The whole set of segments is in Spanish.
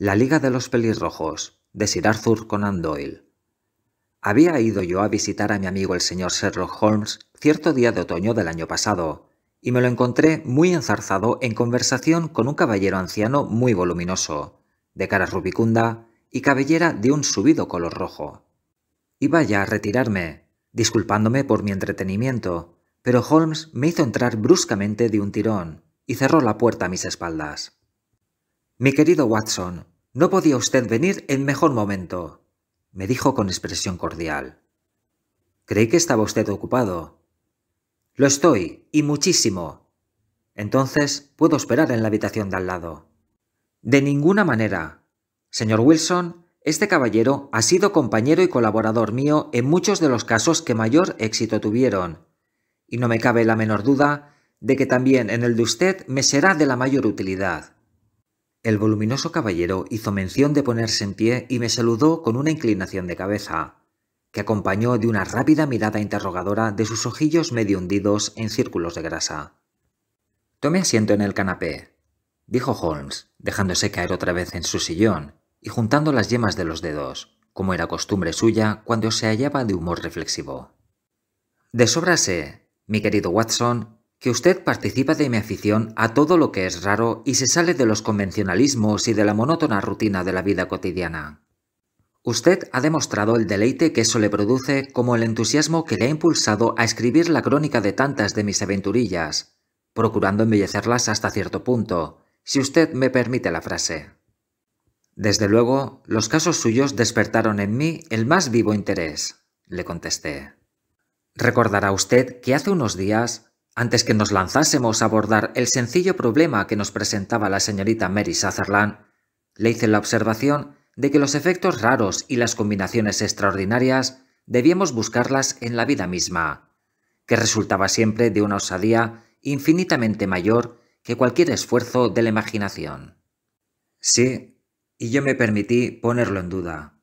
La Liga de los Pelirrojos, de Sir Arthur Conan Doyle. Había ido yo a visitar a mi amigo el señor Sherlock Holmes cierto día de otoño del año pasado, y me lo encontré muy enzarzado en conversación con un caballero anciano muy voluminoso, de cara rubicunda y cabellera de un subido color rojo. Iba ya a retirarme, disculpándome por mi entretenimiento, pero Holmes me hizo entrar bruscamente de un tirón y cerró la puerta a mis espaldas. Mi querido Watson, no podía usted venir en mejor momento, me dijo con expresión cordial. Creí que estaba usted ocupado. Lo estoy, y muchísimo. Entonces puedo esperar en la habitación de al lado. De ninguna manera. Señor Wilson, este caballero ha sido compañero y colaborador mío en muchos de los casos que mayor éxito tuvieron, y no me cabe la menor duda de que también en el de usted me será de la mayor utilidad. El voluminoso caballero hizo mención de ponerse en pie y me saludó con una inclinación de cabeza, que acompañó de una rápida mirada interrogadora de sus ojillos medio hundidos en círculos de grasa. Tome asiento en el canapé, dijo Holmes, dejándose caer otra vez en su sillón y juntando las yemas de los dedos, como era costumbre suya cuando se hallaba de humor reflexivo. De mi querido Watson, que usted participa de mi afición a todo lo que es raro y se sale de los convencionalismos y de la monótona rutina de la vida cotidiana. Usted ha demostrado el deleite que eso le produce como el entusiasmo que le ha impulsado a escribir la crónica de tantas de mis aventurillas, procurando embellecerlas hasta cierto punto, si usted me permite la frase. Desde luego, los casos suyos despertaron en mí el más vivo interés, le contesté. Recordará usted que hace unos días antes que nos lanzásemos a abordar el sencillo problema que nos presentaba la señorita Mary Sutherland, le hice la observación de que los efectos raros y las combinaciones extraordinarias debíamos buscarlas en la vida misma, que resultaba siempre de una osadía infinitamente mayor que cualquier esfuerzo de la imaginación. Sí, y yo me permití ponerlo en duda.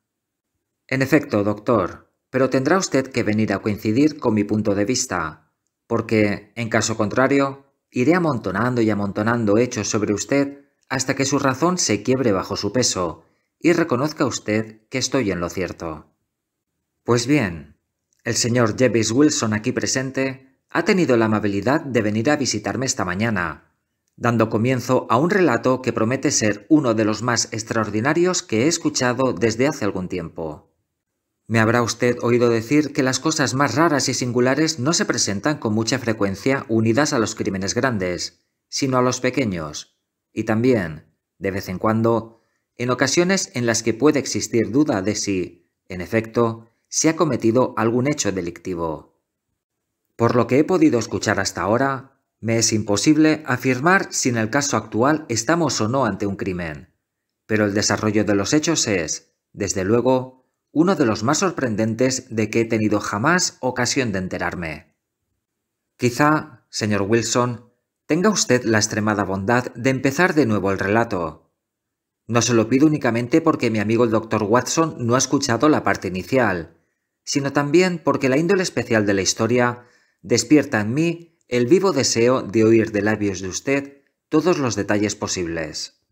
En efecto, doctor, pero tendrá usted que venir a coincidir con mi punto de vista, porque, en caso contrario, iré amontonando y amontonando hechos sobre usted hasta que su razón se quiebre bajo su peso y reconozca usted que estoy en lo cierto. Pues bien, el señor Jevis Wilson aquí presente ha tenido la amabilidad de venir a visitarme esta mañana, dando comienzo a un relato que promete ser uno de los más extraordinarios que he escuchado desde hace algún tiempo. Me habrá usted oído decir que las cosas más raras y singulares no se presentan con mucha frecuencia unidas a los crímenes grandes, sino a los pequeños, y también, de vez en cuando, en ocasiones en las que puede existir duda de si, en efecto, se ha cometido algún hecho delictivo. Por lo que he podido escuchar hasta ahora, me es imposible afirmar si en el caso actual estamos o no ante un crimen, pero el desarrollo de los hechos es, desde luego, uno de los más sorprendentes de que he tenido jamás ocasión de enterarme. Quizá, señor Wilson, tenga usted la extremada bondad de empezar de nuevo el relato. No se lo pido únicamente porque mi amigo el doctor Watson no ha escuchado la parte inicial, sino también porque la índole especial de la historia despierta en mí el vivo deseo de oír de labios de usted todos los detalles posibles.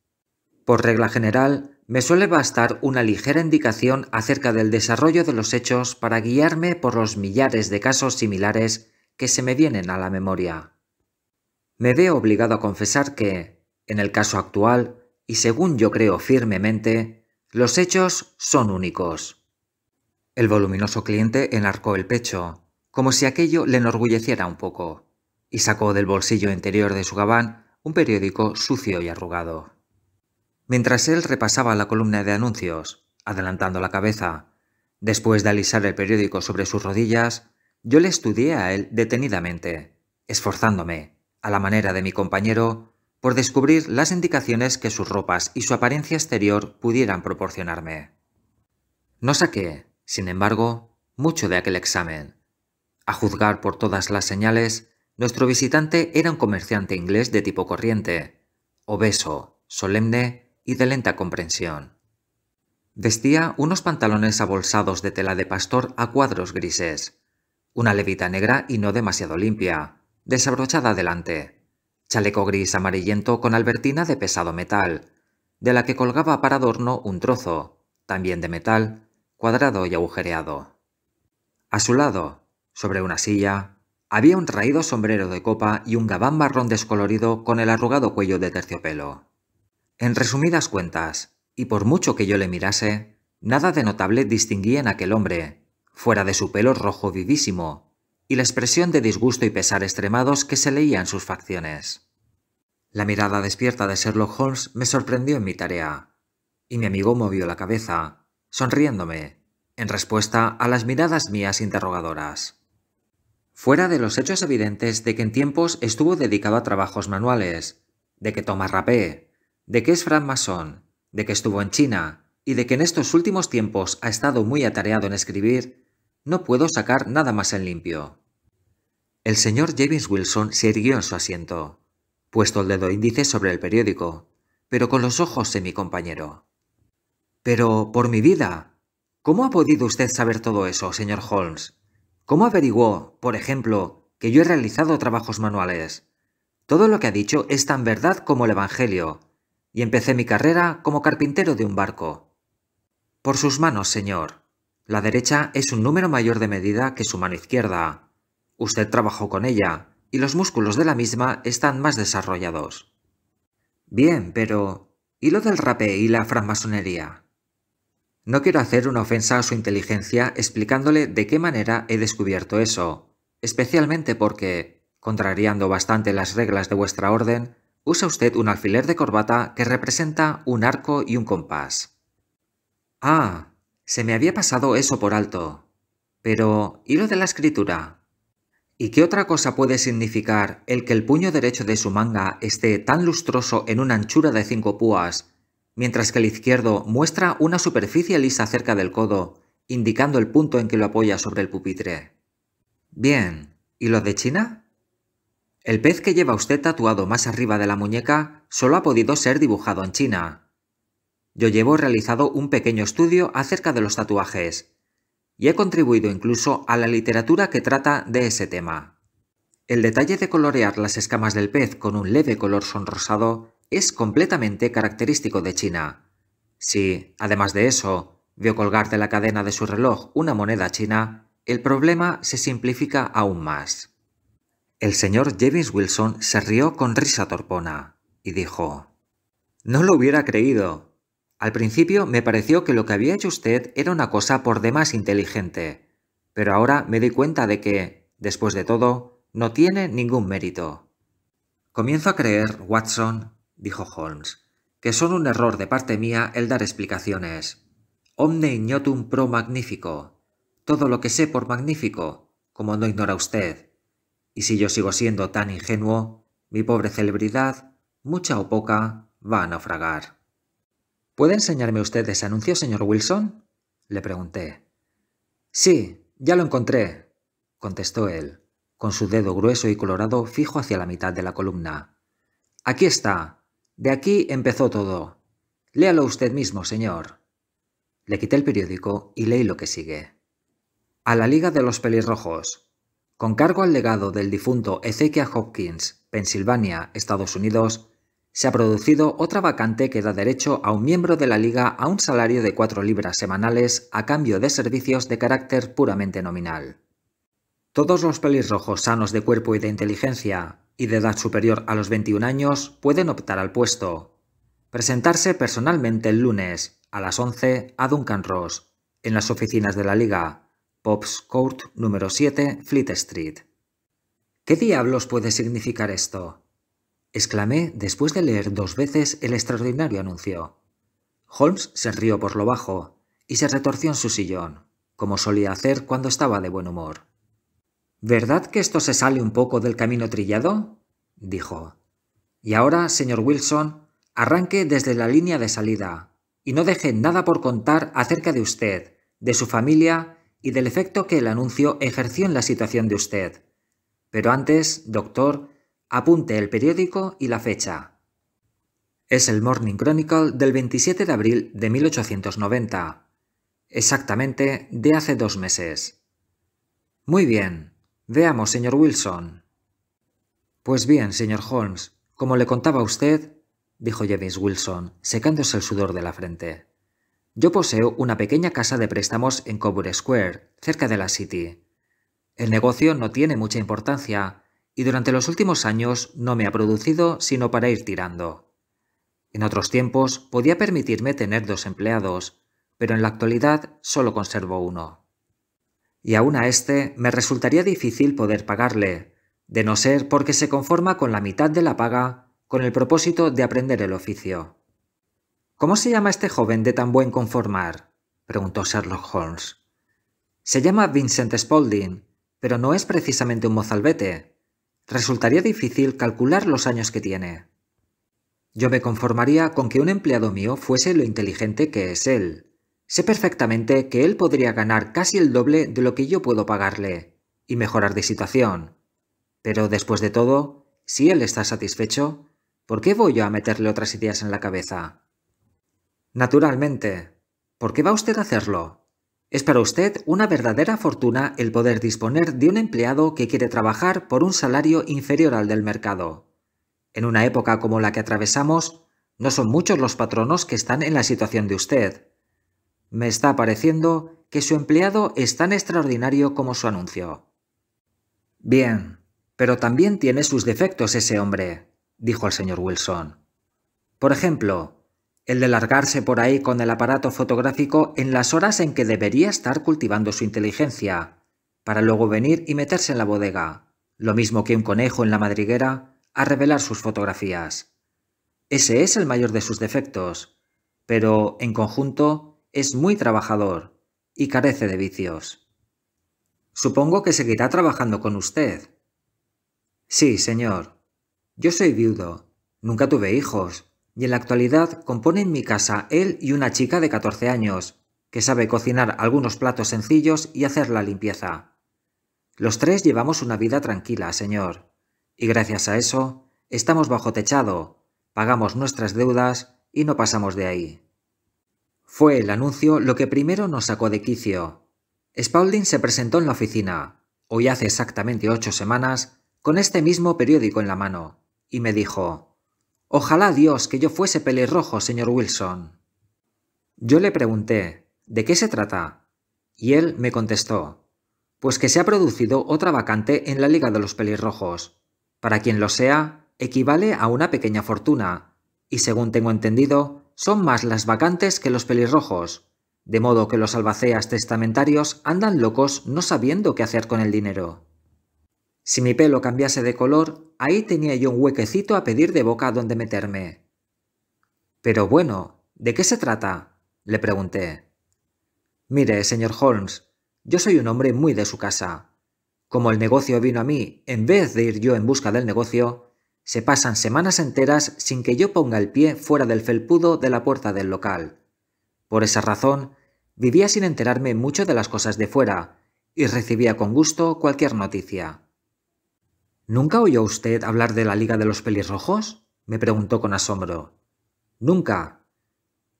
Por regla general, me suele bastar una ligera indicación acerca del desarrollo de los hechos para guiarme por los millares de casos similares que se me vienen a la memoria. Me veo obligado a confesar que, en el caso actual, y según yo creo firmemente, los hechos son únicos. El voluminoso cliente enarcó el pecho, como si aquello le enorgulleciera un poco, y sacó del bolsillo interior de su gabán un periódico sucio y arrugado mientras él repasaba la columna de anuncios, adelantando la cabeza. Después de alisar el periódico sobre sus rodillas, yo le estudié a él detenidamente, esforzándome, a la manera de mi compañero, por descubrir las indicaciones que sus ropas y su apariencia exterior pudieran proporcionarme. No saqué, sin embargo, mucho de aquel examen. A juzgar por todas las señales, nuestro visitante era un comerciante inglés de tipo corriente, obeso, solemne y de lenta comprensión. Vestía unos pantalones abolsados de tela de pastor a cuadros grises, una levita negra y no demasiado limpia, desabrochada delante, chaleco gris amarillento con albertina de pesado metal, de la que colgaba para adorno un trozo, también de metal, cuadrado y agujereado. A su lado, sobre una silla, había un traído sombrero de copa y un gabán marrón descolorido con el arrugado cuello de terciopelo. En resumidas cuentas, y por mucho que yo le mirase, nada de notable distinguía en aquel hombre, fuera de su pelo rojo vivísimo, y la expresión de disgusto y pesar extremados que se leía en sus facciones. La mirada despierta de Sherlock Holmes me sorprendió en mi tarea, y mi amigo movió la cabeza, sonriéndome, en respuesta a las miradas mías interrogadoras. Fuera de los hechos evidentes de que en tiempos estuvo dedicado a trabajos manuales, de que toma rapé, de que es francmasón, de que estuvo en China y de que en estos últimos tiempos ha estado muy atareado en escribir, no puedo sacar nada más en limpio. El señor James Wilson se irguió en su asiento, puesto el dedo índice sobre el periódico, pero con los ojos en mi compañero. Pero, por mi vida, ¿cómo ha podido usted saber todo eso, señor Holmes? ¿Cómo averiguó, por ejemplo, que yo he realizado trabajos manuales? Todo lo que ha dicho es tan verdad como el Evangelio, y empecé mi carrera como carpintero de un barco. Por sus manos, señor. La derecha es un número mayor de medida que su mano izquierda. Usted trabajó con ella, y los músculos de la misma están más desarrollados. Bien, pero... ¿Y lo del rapé y la francmasonería? No quiero hacer una ofensa a su inteligencia explicándole de qué manera he descubierto eso, especialmente porque, contrariando bastante las reglas de vuestra orden, usa usted un alfiler de corbata que representa un arco y un compás. Ah, se me había pasado eso por alto. Pero, ¿y lo de la escritura? ¿Y qué otra cosa puede significar el que el puño derecho de su manga esté tan lustroso en una anchura de cinco púas, mientras que el izquierdo muestra una superficie lisa cerca del codo, indicando el punto en que lo apoya sobre el pupitre? Bien, ¿y lo de China? El pez que lleva usted tatuado más arriba de la muñeca solo ha podido ser dibujado en China. Yo llevo realizado un pequeño estudio acerca de los tatuajes y he contribuido incluso a la literatura que trata de ese tema. El detalle de colorear las escamas del pez con un leve color sonrosado es completamente característico de China. Si, además de eso, vio colgar de la cadena de su reloj una moneda china, el problema se simplifica aún más. El señor James Wilson se rió con risa torpona y dijo, No lo hubiera creído. Al principio me pareció que lo que había hecho usted era una cosa por demás inteligente, pero ahora me doy cuenta de que, después de todo, no tiene ningún mérito. Comienzo a creer, Watson, dijo Holmes, que son un error de parte mía el dar explicaciones. Omne ignotum pro magnifico. Todo lo que sé por magnífico, como no ignora usted. Y si yo sigo siendo tan ingenuo, mi pobre celebridad, mucha o poca, va a naufragar. ¿Puede enseñarme usted ese anuncio, señor Wilson? le pregunté. Sí, ya lo encontré, contestó él, con su dedo grueso y colorado fijo hacia la mitad de la columna. Aquí está. De aquí empezó todo. Léalo usted mismo, señor. Le quité el periódico y leí lo que sigue. A la Liga de los Pelirrojos, con cargo al legado del difunto Ezequiel Hopkins, Pensilvania, Estados Unidos, se ha producido otra vacante que da derecho a un miembro de la Liga a un salario de 4 libras semanales a cambio de servicios de carácter puramente nominal. Todos los pelirrojos sanos de cuerpo y de inteligencia, y de edad superior a los 21 años, pueden optar al puesto. Presentarse personalmente el lunes, a las 11, a Duncan Ross, en las oficinas de la Liga, Pops Court número 7, Fleet Street. ¿Qué diablos puede significar esto? exclamé después de leer dos veces el extraordinario anuncio. Holmes se rió por lo bajo y se retorció en su sillón, como solía hacer cuando estaba de buen humor. ¿Verdad que esto se sale un poco del camino trillado? dijo. Y ahora, señor Wilson, arranque desde la línea de salida y no deje nada por contar acerca de usted, de su familia y del efecto que el anuncio ejerció en la situación de usted. Pero antes, doctor, apunte el periódico y la fecha. Es el Morning Chronicle del 27 de abril de 1890, exactamente de hace dos meses. Muy bien, veamos, señor Wilson. Pues bien, señor Holmes, como le contaba usted, dijo James Wilson, secándose el sudor de la frente. Yo poseo una pequeña casa de préstamos en Cobur Square, cerca de la City. El negocio no tiene mucha importancia y durante los últimos años no me ha producido sino para ir tirando. En otros tiempos podía permitirme tener dos empleados, pero en la actualidad solo conservo uno. Y aún a este me resultaría difícil poder pagarle, de no ser porque se conforma con la mitad de la paga con el propósito de aprender el oficio. ¿Cómo se llama este joven de tan buen conformar? preguntó Sherlock Holmes. Se llama Vincent Spaulding, pero no es precisamente un mozalbete. Resultaría difícil calcular los años que tiene. Yo me conformaría con que un empleado mío fuese lo inteligente que es él. Sé perfectamente que él podría ganar casi el doble de lo que yo puedo pagarle, y mejorar de situación. Pero después de todo, si él está satisfecho, ¿por qué voy yo a meterle otras ideas en la cabeza? Naturalmente. ¿Por qué va usted a hacerlo? Es para usted una verdadera fortuna el poder disponer de un empleado que quiere trabajar por un salario inferior al del mercado. En una época como la que atravesamos, no son muchos los patronos que están en la situación de usted. Me está pareciendo que su empleado es tan extraordinario como su anuncio. Bien, pero también tiene sus defectos ese hombre, dijo el señor Wilson. Por ejemplo, el de largarse por ahí con el aparato fotográfico en las horas en que debería estar cultivando su inteligencia, para luego venir y meterse en la bodega, lo mismo que un conejo en la madriguera, a revelar sus fotografías. Ese es el mayor de sus defectos, pero en conjunto es muy trabajador y carece de vicios. Supongo que seguirá trabajando con usted. Sí, señor. Yo soy viudo, nunca tuve hijos, y en la actualidad componen mi casa él y una chica de 14 años, que sabe cocinar algunos platos sencillos y hacer la limpieza. Los tres llevamos una vida tranquila, señor, y gracias a eso estamos bajo techado, pagamos nuestras deudas y no pasamos de ahí. Fue el anuncio lo que primero nos sacó de quicio. Spaulding se presentó en la oficina, hoy hace exactamente ocho semanas, con este mismo periódico en la mano, y me dijo Ojalá Dios que yo fuese pelirrojo, señor Wilson. Yo le pregunté, ¿de qué se trata? Y él me contestó, pues que se ha producido otra vacante en la Liga de los Pelirrojos. Para quien lo sea, equivale a una pequeña fortuna, y según tengo entendido, son más las vacantes que los pelirrojos, de modo que los albaceas testamentarios andan locos no sabiendo qué hacer con el dinero. Si mi pelo cambiase de color, ahí tenía yo un huequecito a pedir de boca donde meterme. Pero bueno, ¿de qué se trata? le pregunté. Mire, señor Holmes, yo soy un hombre muy de su casa. Como el negocio vino a mí, en vez de ir yo en busca del negocio, se pasan semanas enteras sin que yo ponga el pie fuera del felpudo de la puerta del local. Por esa razón, vivía sin enterarme mucho de las cosas de fuera, y recibía con gusto cualquier noticia. ¿Nunca oyó usted hablar de la Liga de los Pelirrojos? me preguntó con asombro. Nunca.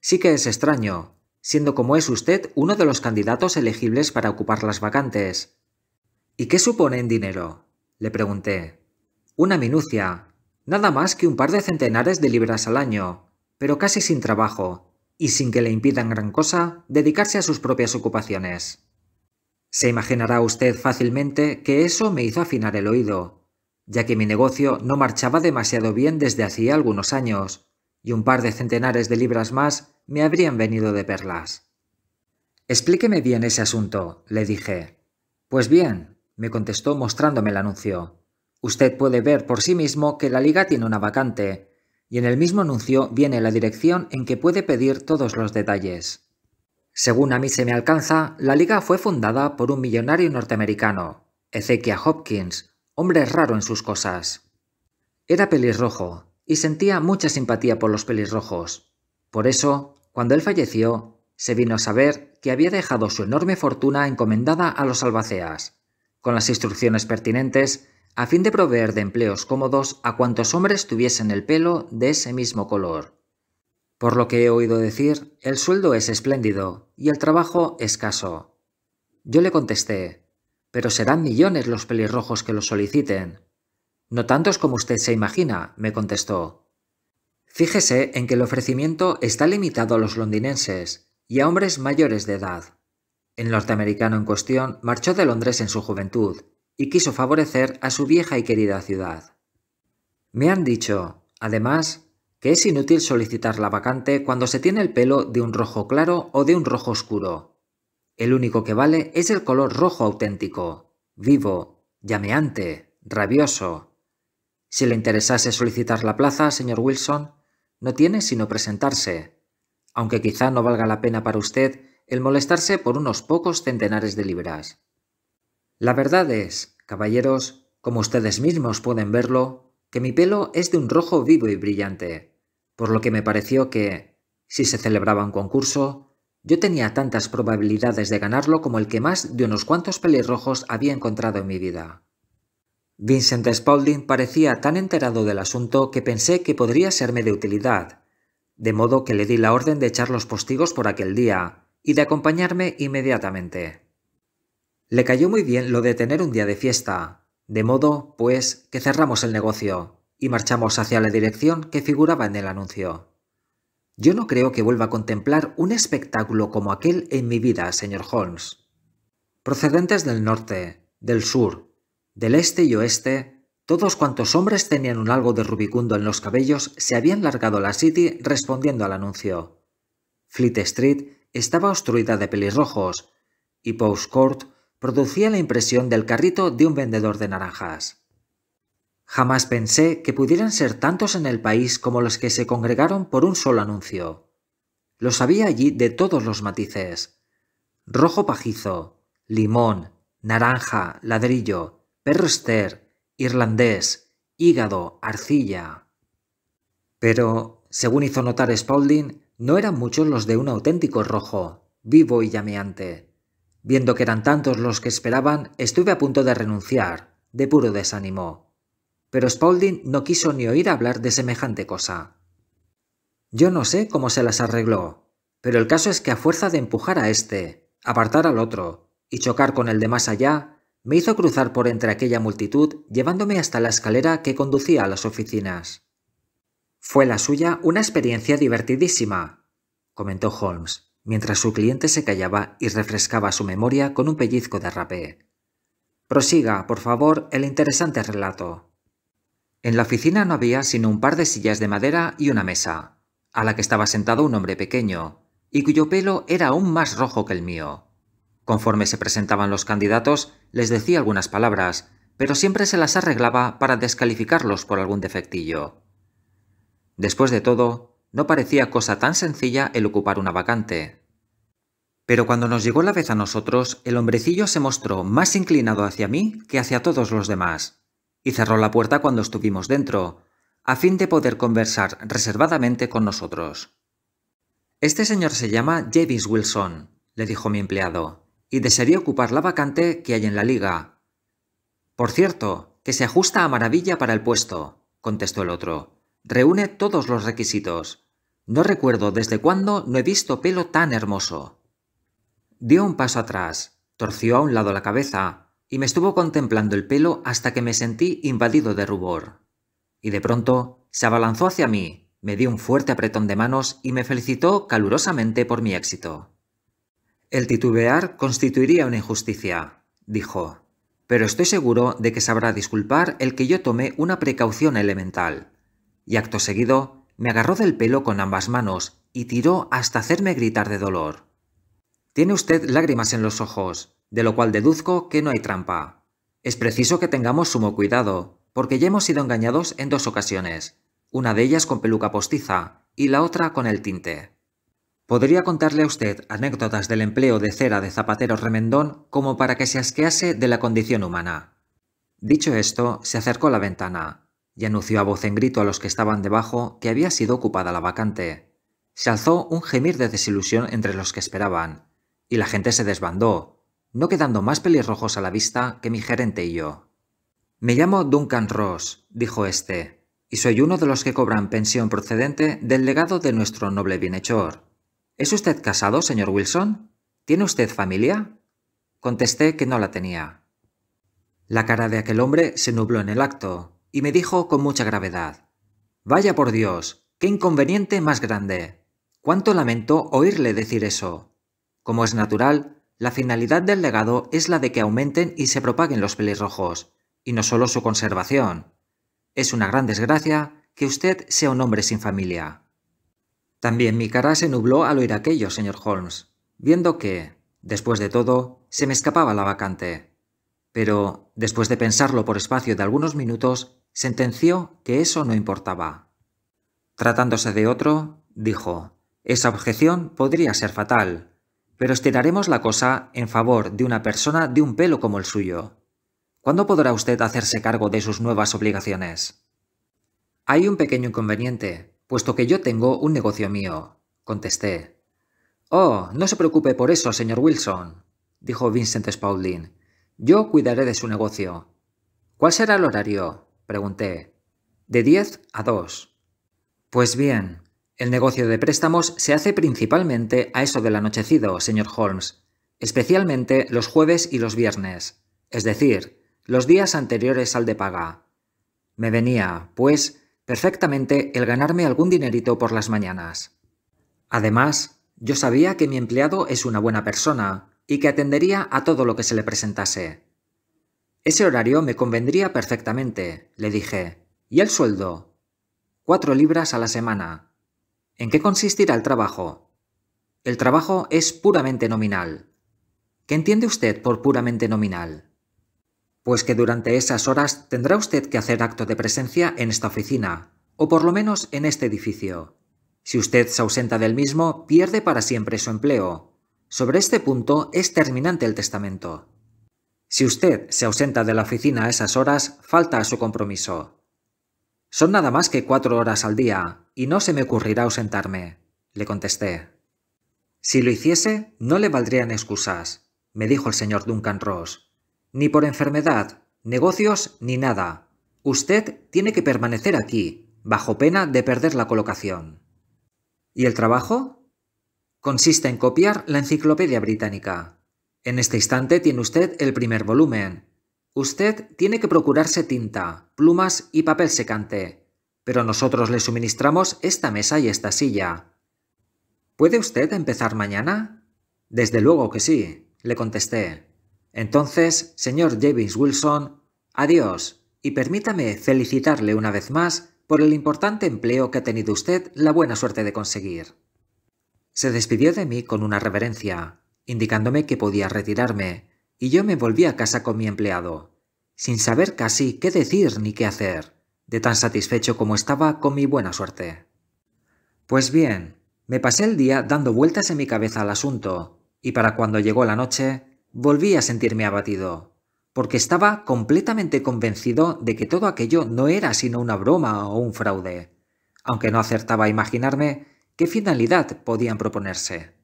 Sí que es extraño, siendo como es usted uno de los candidatos elegibles para ocupar las vacantes. ¿Y qué supone en dinero? le pregunté. Una minucia, nada más que un par de centenares de libras al año, pero casi sin trabajo, y sin que le impidan gran cosa dedicarse a sus propias ocupaciones. Se imaginará usted fácilmente que eso me hizo afinar el oído, ya que mi negocio no marchaba demasiado bien desde hacía algunos años, y un par de centenares de libras más me habrían venido de perlas. Explíqueme bien ese asunto, le dije. Pues bien, me contestó mostrándome el anuncio. Usted puede ver por sí mismo que la liga tiene una vacante, y en el mismo anuncio viene la dirección en que puede pedir todos los detalles. Según a mí se me alcanza, la liga fue fundada por un millonario norteamericano, Ezequiel Hopkins, hombre raro en sus cosas. Era pelirrojo y sentía mucha simpatía por los pelirrojos. Por eso, cuando él falleció, se vino a saber que había dejado su enorme fortuna encomendada a los albaceas, con las instrucciones pertinentes a fin de proveer de empleos cómodos a cuantos hombres tuviesen el pelo de ese mismo color. Por lo que he oído decir, el sueldo es espléndido y el trabajo escaso. Yo le contesté, pero serán millones los pelirrojos que lo soliciten. No tantos como usted se imagina, me contestó. Fíjese en que el ofrecimiento está limitado a los londinenses y a hombres mayores de edad. El norteamericano en cuestión marchó de Londres en su juventud y quiso favorecer a su vieja y querida ciudad. Me han dicho, además, que es inútil solicitar la vacante cuando se tiene el pelo de un rojo claro o de un rojo oscuro, el único que vale es el color rojo auténtico, vivo, llameante, rabioso. Si le interesase solicitar la plaza, señor Wilson, no tiene sino presentarse, aunque quizá no valga la pena para usted el molestarse por unos pocos centenares de libras. La verdad es, caballeros, como ustedes mismos pueden verlo, que mi pelo es de un rojo vivo y brillante, por lo que me pareció que, si se celebraba un concurso, yo tenía tantas probabilidades de ganarlo como el que más de unos cuantos pelirrojos había encontrado en mi vida. Vincent Spaulding parecía tan enterado del asunto que pensé que podría serme de utilidad, de modo que le di la orden de echar los postigos por aquel día y de acompañarme inmediatamente. Le cayó muy bien lo de tener un día de fiesta, de modo, pues, que cerramos el negocio y marchamos hacia la dirección que figuraba en el anuncio. Yo no creo que vuelva a contemplar un espectáculo como aquel en mi vida, señor Holmes. Procedentes del norte, del sur, del este y oeste, todos cuantos hombres tenían un algo de rubicundo en los cabellos se habían largado a la City respondiendo al anuncio. Fleet Street estaba obstruida de pelirrojos, y Post Court producía la impresión del carrito de un vendedor de naranjas. Jamás pensé que pudieran ser tantos en el país como los que se congregaron por un solo anuncio. Los había allí de todos los matices. Rojo pajizo, limón, naranja, ladrillo, perro ester, irlandés, hígado, arcilla. Pero, según hizo notar Spaulding, no eran muchos los de un auténtico rojo, vivo y llameante. Viendo que eran tantos los que esperaban, estuve a punto de renunciar, de puro desánimo pero Spaulding no quiso ni oír hablar de semejante cosa. Yo no sé cómo se las arregló, pero el caso es que a fuerza de empujar a este, apartar al otro y chocar con el de más allá, me hizo cruzar por entre aquella multitud llevándome hasta la escalera que conducía a las oficinas. Fue la suya una experiencia divertidísima, comentó Holmes, mientras su cliente se callaba y refrescaba su memoria con un pellizco de rapé. Prosiga, por favor, el interesante relato. En la oficina no había sino un par de sillas de madera y una mesa, a la que estaba sentado un hombre pequeño, y cuyo pelo era aún más rojo que el mío. Conforme se presentaban los candidatos, les decía algunas palabras, pero siempre se las arreglaba para descalificarlos por algún defectillo. Después de todo, no parecía cosa tan sencilla el ocupar una vacante. Pero cuando nos llegó la vez a nosotros, el hombrecillo se mostró más inclinado hacia mí que hacia todos los demás y cerró la puerta cuando estuvimos dentro, a fin de poder conversar reservadamente con nosotros. Este señor se llama Javis Wilson, le dijo mi empleado, y desearía ocupar la vacante que hay en la liga. Por cierto, que se ajusta a maravilla para el puesto, contestó el otro. Reúne todos los requisitos. No recuerdo desde cuándo no he visto pelo tan hermoso. Dio un paso atrás, torció a un lado la cabeza y me estuvo contemplando el pelo hasta que me sentí invadido de rubor. Y de pronto se abalanzó hacia mí, me dio un fuerte apretón de manos y me felicitó calurosamente por mi éxito. El titubear constituiría una injusticia, dijo, pero estoy seguro de que sabrá disculpar el que yo tomé una precaución elemental. Y acto seguido, me agarró del pelo con ambas manos y tiró hasta hacerme gritar de dolor. Tiene usted lágrimas en los ojos, de lo cual deduzco que no hay trampa. Es preciso que tengamos sumo cuidado, porque ya hemos sido engañados en dos ocasiones, una de ellas con peluca postiza y la otra con el tinte. Podría contarle a usted anécdotas del empleo de cera de Zapatero Remendón como para que se asquease de la condición humana. Dicho esto, se acercó a la ventana y anunció a voz en grito a los que estaban debajo que había sido ocupada la vacante. Se alzó un gemir de desilusión entre los que esperaban, y la gente se desbandó, no quedando más pelirrojos a la vista que mi gerente y yo. Me llamo Duncan Ross, dijo este, y soy uno de los que cobran pensión procedente del legado de nuestro noble bienhechor. ¿Es usted casado, señor Wilson? ¿Tiene usted familia? Contesté que no la tenía. La cara de aquel hombre se nubló en el acto, y me dijo con mucha gravedad Vaya por Dios, qué inconveniente más grande. Cuánto lamento oírle decir eso. Como es natural, la finalidad del legado es la de que aumenten y se propaguen los pelirrojos, y no solo su conservación. Es una gran desgracia que usted sea un hombre sin familia. También mi cara se nubló al oír aquello, señor Holmes, viendo que, después de todo, se me escapaba la vacante. Pero, después de pensarlo por espacio de algunos minutos, sentenció que eso no importaba. Tratándose de otro, dijo, esa objeción podría ser fatal, pero estiraremos la cosa en favor de una persona de un pelo como el suyo. ¿Cuándo podrá usted hacerse cargo de sus nuevas obligaciones? Hay un pequeño inconveniente, puesto que yo tengo un negocio mío, contesté. Oh, no se preocupe por eso, señor Wilson, dijo Vincent Spaulding. Yo cuidaré de su negocio. ¿Cuál será el horario? pregunté. De 10 a 2. Pues bien, el negocio de préstamos se hace principalmente a eso del anochecido, señor Holmes, especialmente los jueves y los viernes, es decir, los días anteriores al de paga. Me venía, pues, perfectamente el ganarme algún dinerito por las mañanas. Además, yo sabía que mi empleado es una buena persona y que atendería a todo lo que se le presentase. Ese horario me convendría perfectamente, le dije. ¿Y el sueldo? Cuatro libras a la semana, ¿En qué consistirá el trabajo? El trabajo es puramente nominal. ¿Qué entiende usted por puramente nominal? Pues que durante esas horas tendrá usted que hacer acto de presencia en esta oficina, o por lo menos en este edificio. Si usted se ausenta del mismo, pierde para siempre su empleo. Sobre este punto es terminante el testamento. Si usted se ausenta de la oficina a esas horas, falta a su compromiso. Son nada más que cuatro horas al día, y no se me ocurrirá ausentarme, le contesté. Si lo hiciese, no le valdrían excusas, me dijo el señor Duncan Ross. Ni por enfermedad, negocios, ni nada. Usted tiene que permanecer aquí, bajo pena de perder la colocación. ¿Y el trabajo? Consiste en copiar la enciclopedia británica. En este instante tiene usted el primer volumen. Usted tiene que procurarse tinta, plumas y papel secante, pero nosotros le suministramos esta mesa y esta silla. ¿Puede usted empezar mañana? Desde luego que sí, le contesté. Entonces, señor James Wilson, adiós, y permítame felicitarle una vez más por el importante empleo que ha tenido usted la buena suerte de conseguir. Se despidió de mí con una reverencia, indicándome que podía retirarme, y yo me volví a casa con mi empleado, sin saber casi qué decir ni qué hacer de tan satisfecho como estaba con mi buena suerte. Pues bien, me pasé el día dando vueltas en mi cabeza al asunto, y para cuando llegó la noche, volví a sentirme abatido, porque estaba completamente convencido de que todo aquello no era sino una broma o un fraude, aunque no acertaba a imaginarme qué finalidad podían proponerse.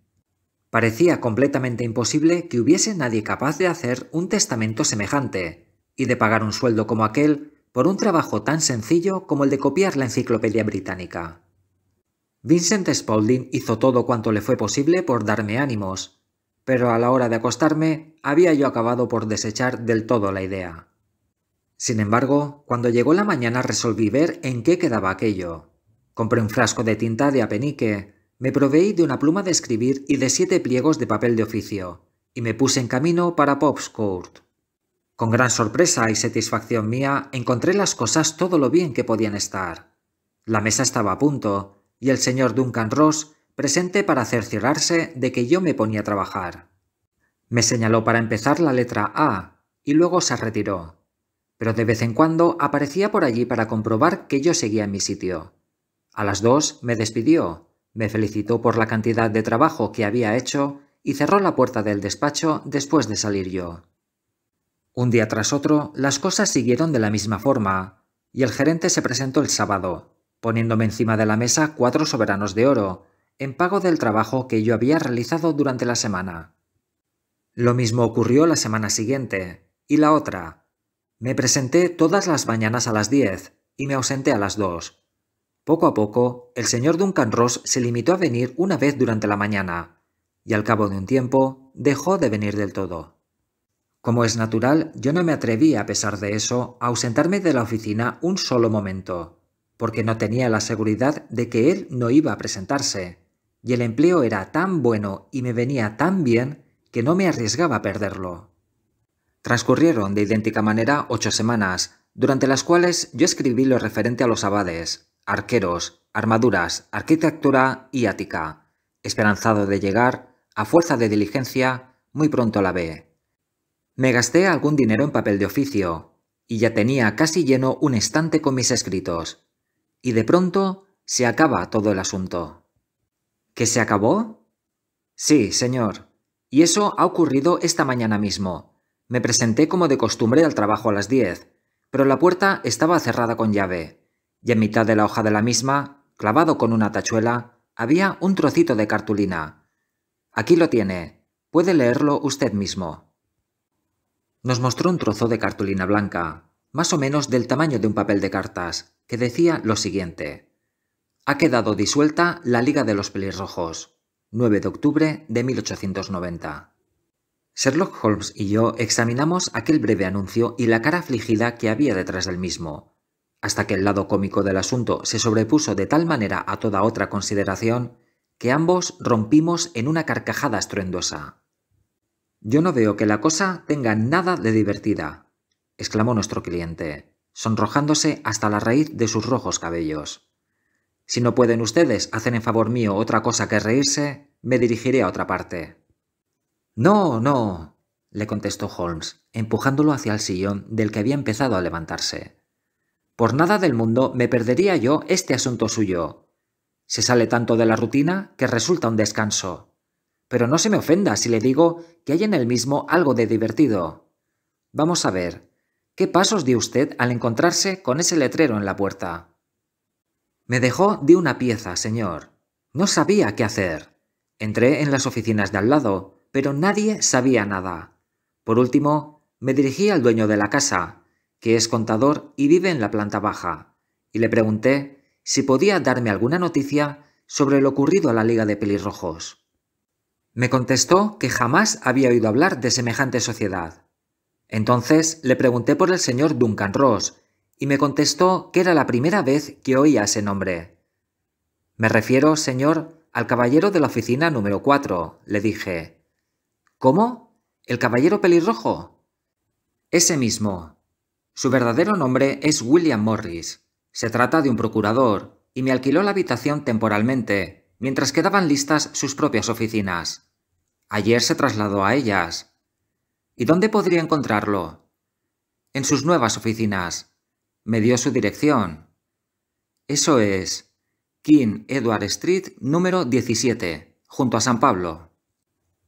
Parecía completamente imposible que hubiese nadie capaz de hacer un testamento semejante y de pagar un sueldo como aquel por un trabajo tan sencillo como el de copiar la enciclopedia británica. Vincent Spaulding hizo todo cuanto le fue posible por darme ánimos, pero a la hora de acostarme había yo acabado por desechar del todo la idea. Sin embargo, cuando llegó la mañana resolví ver en qué quedaba aquello. Compré un frasco de tinta de apenique, me proveí de una pluma de escribir y de siete pliegos de papel de oficio, y me puse en camino para Popscourt. Con gran sorpresa y satisfacción mía, encontré las cosas todo lo bien que podían estar. La mesa estaba a punto, y el señor Duncan Ross presente para cerciorarse de que yo me ponía a trabajar. Me señaló para empezar la letra A, y luego se retiró. Pero de vez en cuando aparecía por allí para comprobar que yo seguía en mi sitio. A las dos me despidió, me felicitó por la cantidad de trabajo que había hecho y cerró la puerta del despacho después de salir yo. Un día tras otro, las cosas siguieron de la misma forma, y el gerente se presentó el sábado, poniéndome encima de la mesa cuatro soberanos de oro, en pago del trabajo que yo había realizado durante la semana. Lo mismo ocurrió la semana siguiente, y la otra. Me presenté todas las mañanas a las diez, y me ausenté a las dos. Poco a poco, el señor Duncan Ross se limitó a venir una vez durante la mañana, y al cabo de un tiempo dejó de venir del todo. Como es natural, yo no me atreví, a pesar de eso, a ausentarme de la oficina un solo momento, porque no tenía la seguridad de que él no iba a presentarse, y el empleo era tan bueno y me venía tan bien que no me arriesgaba a perderlo. Transcurrieron de idéntica manera ocho semanas, durante las cuales yo escribí lo referente a los abades, arqueros, armaduras, arquitectura y ática, esperanzado de llegar, a fuerza de diligencia, muy pronto la B me gasté algún dinero en papel de oficio, y ya tenía casi lleno un estante con mis escritos. Y de pronto se acaba todo el asunto. ¿Que se acabó? Sí, señor. Y eso ha ocurrido esta mañana mismo. Me presenté como de costumbre al trabajo a las diez, pero la puerta estaba cerrada con llave, y en mitad de la hoja de la misma, clavado con una tachuela, había un trocito de cartulina. Aquí lo tiene. Puede leerlo usted mismo. Nos mostró un trozo de cartulina blanca, más o menos del tamaño de un papel de cartas, que decía lo siguiente. Ha quedado disuelta la Liga de los Pelirrojos, 9 de octubre de 1890. Sherlock Holmes y yo examinamos aquel breve anuncio y la cara afligida que había detrás del mismo, hasta que el lado cómico del asunto se sobrepuso de tal manera a toda otra consideración que ambos rompimos en una carcajada estruendosa. Yo no veo que la cosa tenga nada de divertida, exclamó nuestro cliente, sonrojándose hasta la raíz de sus rojos cabellos. Si no pueden ustedes hacer en favor mío otra cosa que reírse, me dirigiré a otra parte. No, no, le contestó Holmes, empujándolo hacia el sillón del que había empezado a levantarse. Por nada del mundo me perdería yo este asunto suyo. Se sale tanto de la rutina que resulta un descanso pero no se me ofenda si le digo que hay en el mismo algo de divertido. Vamos a ver, ¿qué pasos dio usted al encontrarse con ese letrero en la puerta? Me dejó de una pieza, señor. No sabía qué hacer. Entré en las oficinas de al lado, pero nadie sabía nada. Por último, me dirigí al dueño de la casa, que es contador y vive en la planta baja, y le pregunté si podía darme alguna noticia sobre lo ocurrido a la Liga de Pelirrojos. Me contestó que jamás había oído hablar de semejante sociedad. Entonces le pregunté por el señor Duncan Ross, y me contestó que era la primera vez que oía ese nombre. Me refiero, señor, al caballero de la oficina número 4, le dije. ¿Cómo? ¿El caballero pelirrojo? Ese mismo. Su verdadero nombre es William Morris. Se trata de un procurador, y me alquiló la habitación temporalmente, mientras quedaban listas sus propias oficinas. Ayer se trasladó a ellas. ¿Y dónde podría encontrarlo? En sus nuevas oficinas. Me dio su dirección. Eso es, King Edward Street, número 17, junto a San Pablo.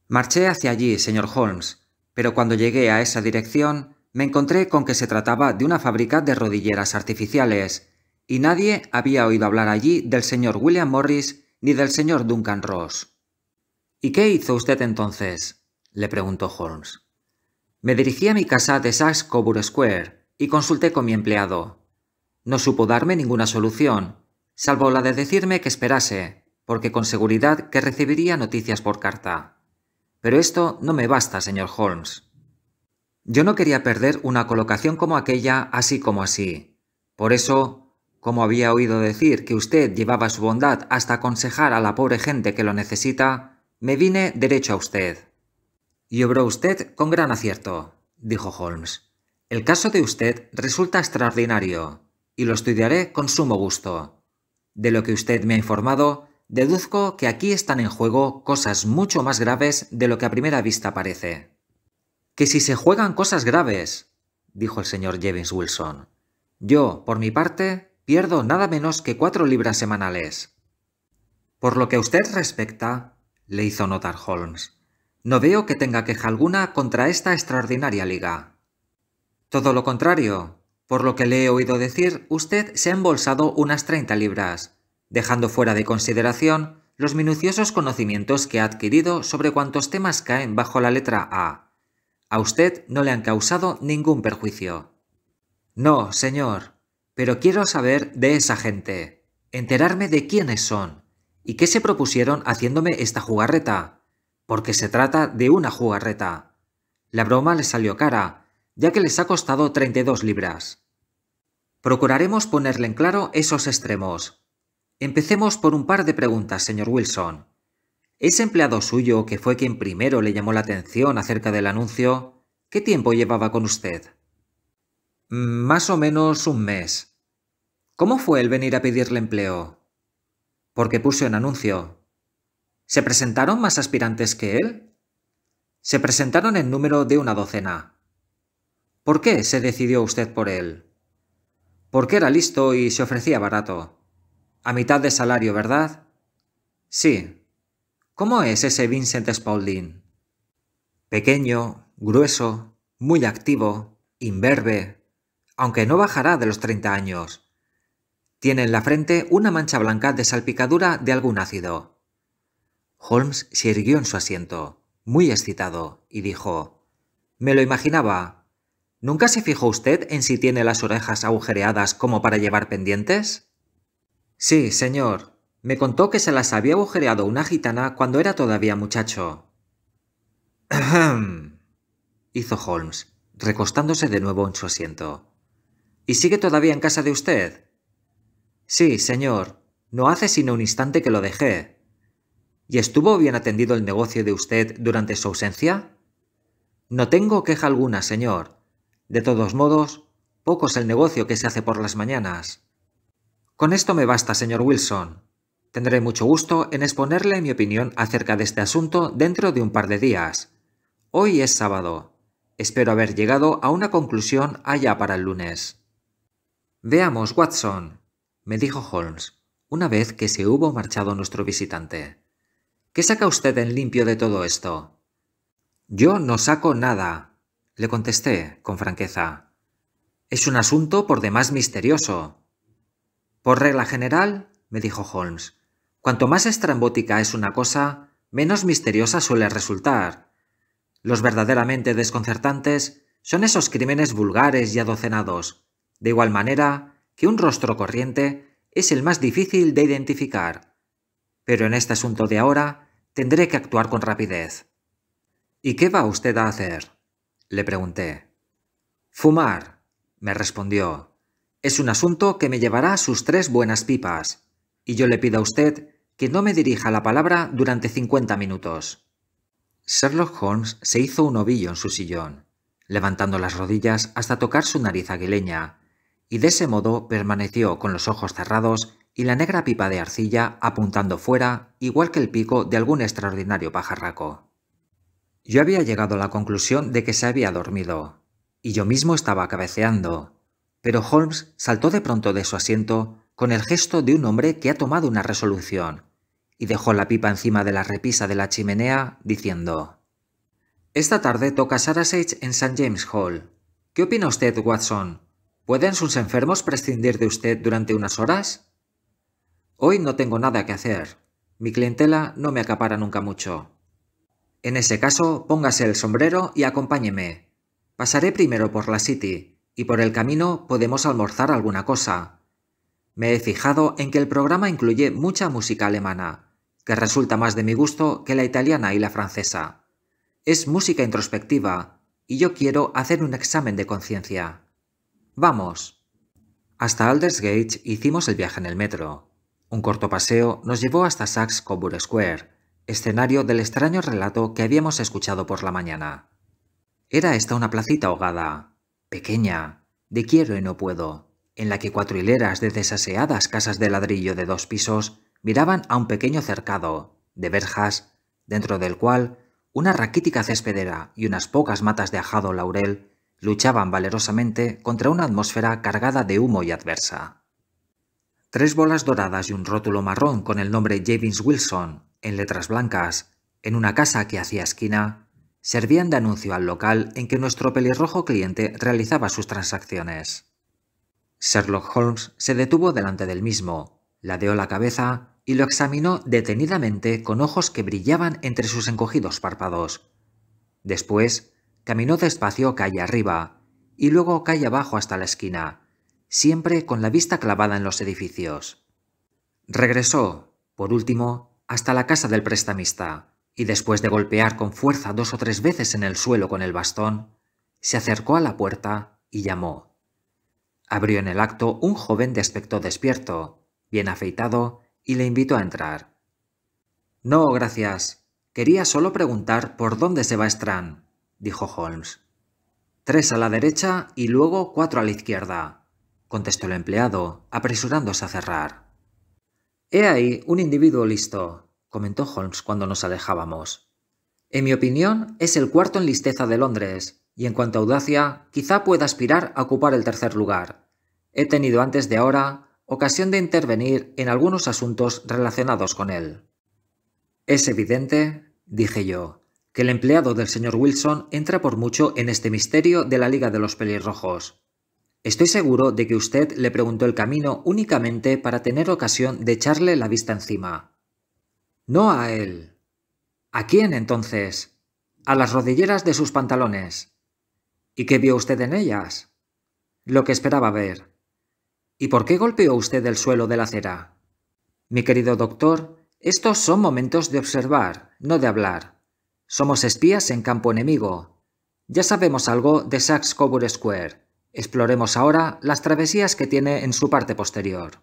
Marché hacia allí, señor Holmes, pero cuando llegué a esa dirección me encontré con que se trataba de una fábrica de rodilleras artificiales, y nadie había oído hablar allí del señor William Morris ni del señor Duncan Ross. ¿Y qué hizo usted entonces? le preguntó Holmes. Me dirigí a mi casa de Saks Square y consulté con mi empleado. No supo darme ninguna solución, salvo la de decirme que esperase, porque con seguridad que recibiría noticias por carta. Pero esto no me basta, señor Holmes. Yo no quería perder una colocación como aquella así como así. Por eso como había oído decir que usted llevaba su bondad hasta aconsejar a la pobre gente que lo necesita, me vine derecho a usted. Y obró usted con gran acierto, dijo Holmes. El caso de usted resulta extraordinario, y lo estudiaré con sumo gusto. De lo que usted me ha informado, deduzco que aquí están en juego cosas mucho más graves de lo que a primera vista parece. Que si se juegan cosas graves, dijo el señor Jevons Wilson. Yo, por mi parte, pierdo nada menos que cuatro libras semanales. Por lo que usted respecta, le hizo notar Holmes, no veo que tenga queja alguna contra esta extraordinaria liga. Todo lo contrario, por lo que le he oído decir, usted se ha embolsado unas 30 libras, dejando fuera de consideración los minuciosos conocimientos que ha adquirido sobre cuantos temas caen bajo la letra A. A usted no le han causado ningún perjuicio. No, señor, pero quiero saber de esa gente, enterarme de quiénes son y qué se propusieron haciéndome esta jugarreta, porque se trata de una jugarreta. La broma les salió cara, ya que les ha costado 32 libras. Procuraremos ponerle en claro esos extremos. Empecemos por un par de preguntas, señor Wilson. Ese empleado suyo, que fue quien primero le llamó la atención acerca del anuncio, ¿qué tiempo llevaba con usted? Más o menos un mes. ¿Cómo fue el venir a pedirle empleo? Porque puso en anuncio. ¿Se presentaron más aspirantes que él? Se presentaron en número de una docena. ¿Por qué se decidió usted por él? Porque era listo y se ofrecía barato. A mitad de salario, ¿verdad? Sí. ¿Cómo es ese Vincent Spaulding? Pequeño, grueso, muy activo, imberbe, aunque no bajará de los 30 años. Tiene en la frente una mancha blanca de salpicadura de algún ácido. Holmes se irguió en su asiento, muy excitado, y dijo Me lo imaginaba. ¿Nunca se fijó usted en si tiene las orejas agujereadas como para llevar pendientes? Sí, señor. Me contó que se las había agujereado una gitana cuando era todavía muchacho. hizo Holmes, recostándose de nuevo en su asiento. ¿Y sigue todavía en casa de usted? Sí, señor. No hace sino un instante que lo dejé. ¿Y estuvo bien atendido el negocio de usted durante su ausencia? No tengo queja alguna, señor. De todos modos, poco es el negocio que se hace por las mañanas. Con esto me basta, señor Wilson. Tendré mucho gusto en exponerle mi opinión acerca de este asunto dentro de un par de días. Hoy es sábado. Espero haber llegado a una conclusión allá para el lunes. Veamos, Watson, me dijo Holmes, una vez que se hubo marchado nuestro visitante. ¿Qué saca usted en limpio de todo esto? Yo no saco nada, le contesté con franqueza. Es un asunto por demás misterioso. Por regla general, me dijo Holmes, cuanto más estrambótica es una cosa, menos misteriosa suele resultar. Los verdaderamente desconcertantes son esos crímenes vulgares y adocenados, de igual manera que un rostro corriente es el más difícil de identificar. Pero en este asunto de ahora tendré que actuar con rapidez. ¿Y qué va usted a hacer? le pregunté. Fumar, me respondió. Es un asunto que me llevará sus tres buenas pipas, y yo le pido a usted que no me dirija la palabra durante cincuenta minutos. Sherlock Holmes se hizo un ovillo en su sillón, levantando las rodillas hasta tocar su nariz aguileña, y de ese modo permaneció con los ojos cerrados y la negra pipa de arcilla apuntando fuera, igual que el pico de algún extraordinario pajarraco. Yo había llegado a la conclusión de que se había dormido, y yo mismo estaba cabeceando, pero Holmes saltó de pronto de su asiento con el gesto de un hombre que ha tomado una resolución, y dejó la pipa encima de la repisa de la chimenea, diciendo Esta tarde toca Sarah en St. James Hall. ¿Qué opina usted, Watson? ¿Pueden sus enfermos prescindir de usted durante unas horas? Hoy no tengo nada que hacer. Mi clientela no me acapara nunca mucho. En ese caso, póngase el sombrero y acompáñeme. Pasaré primero por la City, y por el camino podemos almorzar alguna cosa. Me he fijado en que el programa incluye mucha música alemana, que resulta más de mi gusto que la italiana y la francesa. Es música introspectiva, y yo quiero hacer un examen de conciencia. Vamos. Hasta Aldersgate hicimos el viaje en el metro. Un corto paseo nos llevó hasta saxe Coburg Square, escenario del extraño relato que habíamos escuchado por la mañana. Era esta una placita ahogada, pequeña, de quiero y no puedo, en la que cuatro hileras de desaseadas casas de ladrillo de dos pisos miraban a un pequeño cercado, de verjas, dentro del cual una raquítica céspedera y unas pocas matas de ajado laurel luchaban valerosamente contra una atmósfera cargada de humo y adversa. Tres bolas doradas y un rótulo marrón con el nombre Javins Wilson, en letras blancas, en una casa que hacía esquina, servían de anuncio al local en que nuestro pelirrojo cliente realizaba sus transacciones. Sherlock Holmes se detuvo delante del mismo, ladeó la cabeza y lo examinó detenidamente con ojos que brillaban entre sus encogidos párpados. Después Caminó despacio calle arriba y luego calle abajo hasta la esquina, siempre con la vista clavada en los edificios. Regresó, por último, hasta la casa del prestamista y después de golpear con fuerza dos o tres veces en el suelo con el bastón, se acercó a la puerta y llamó. Abrió en el acto un joven de aspecto despierto, bien afeitado, y le invitó a entrar. No, gracias. Quería solo preguntar por dónde se va Strand dijo Holmes. Tres a la derecha y luego cuatro a la izquierda, contestó el empleado, apresurándose a cerrar. He ahí un individuo listo, comentó Holmes cuando nos alejábamos. En mi opinión, es el cuarto en listeza de Londres, y en cuanto a audacia, quizá pueda aspirar a ocupar el tercer lugar. He tenido antes de ahora ocasión de intervenir en algunos asuntos relacionados con él. Es evidente, dije yo, que el empleado del señor Wilson entra por mucho en este misterio de la Liga de los Pelirrojos. Estoy seguro de que usted le preguntó el camino únicamente para tener ocasión de echarle la vista encima. No a él. ¿A quién entonces? A las rodilleras de sus pantalones. ¿Y qué vio usted en ellas? Lo que esperaba ver. ¿Y por qué golpeó usted el suelo de la acera? Mi querido doctor, estos son momentos de observar, no de hablar. Somos espías en campo enemigo. Ya sabemos algo de saxe coburg Square. Exploremos ahora las travesías que tiene en su parte posterior.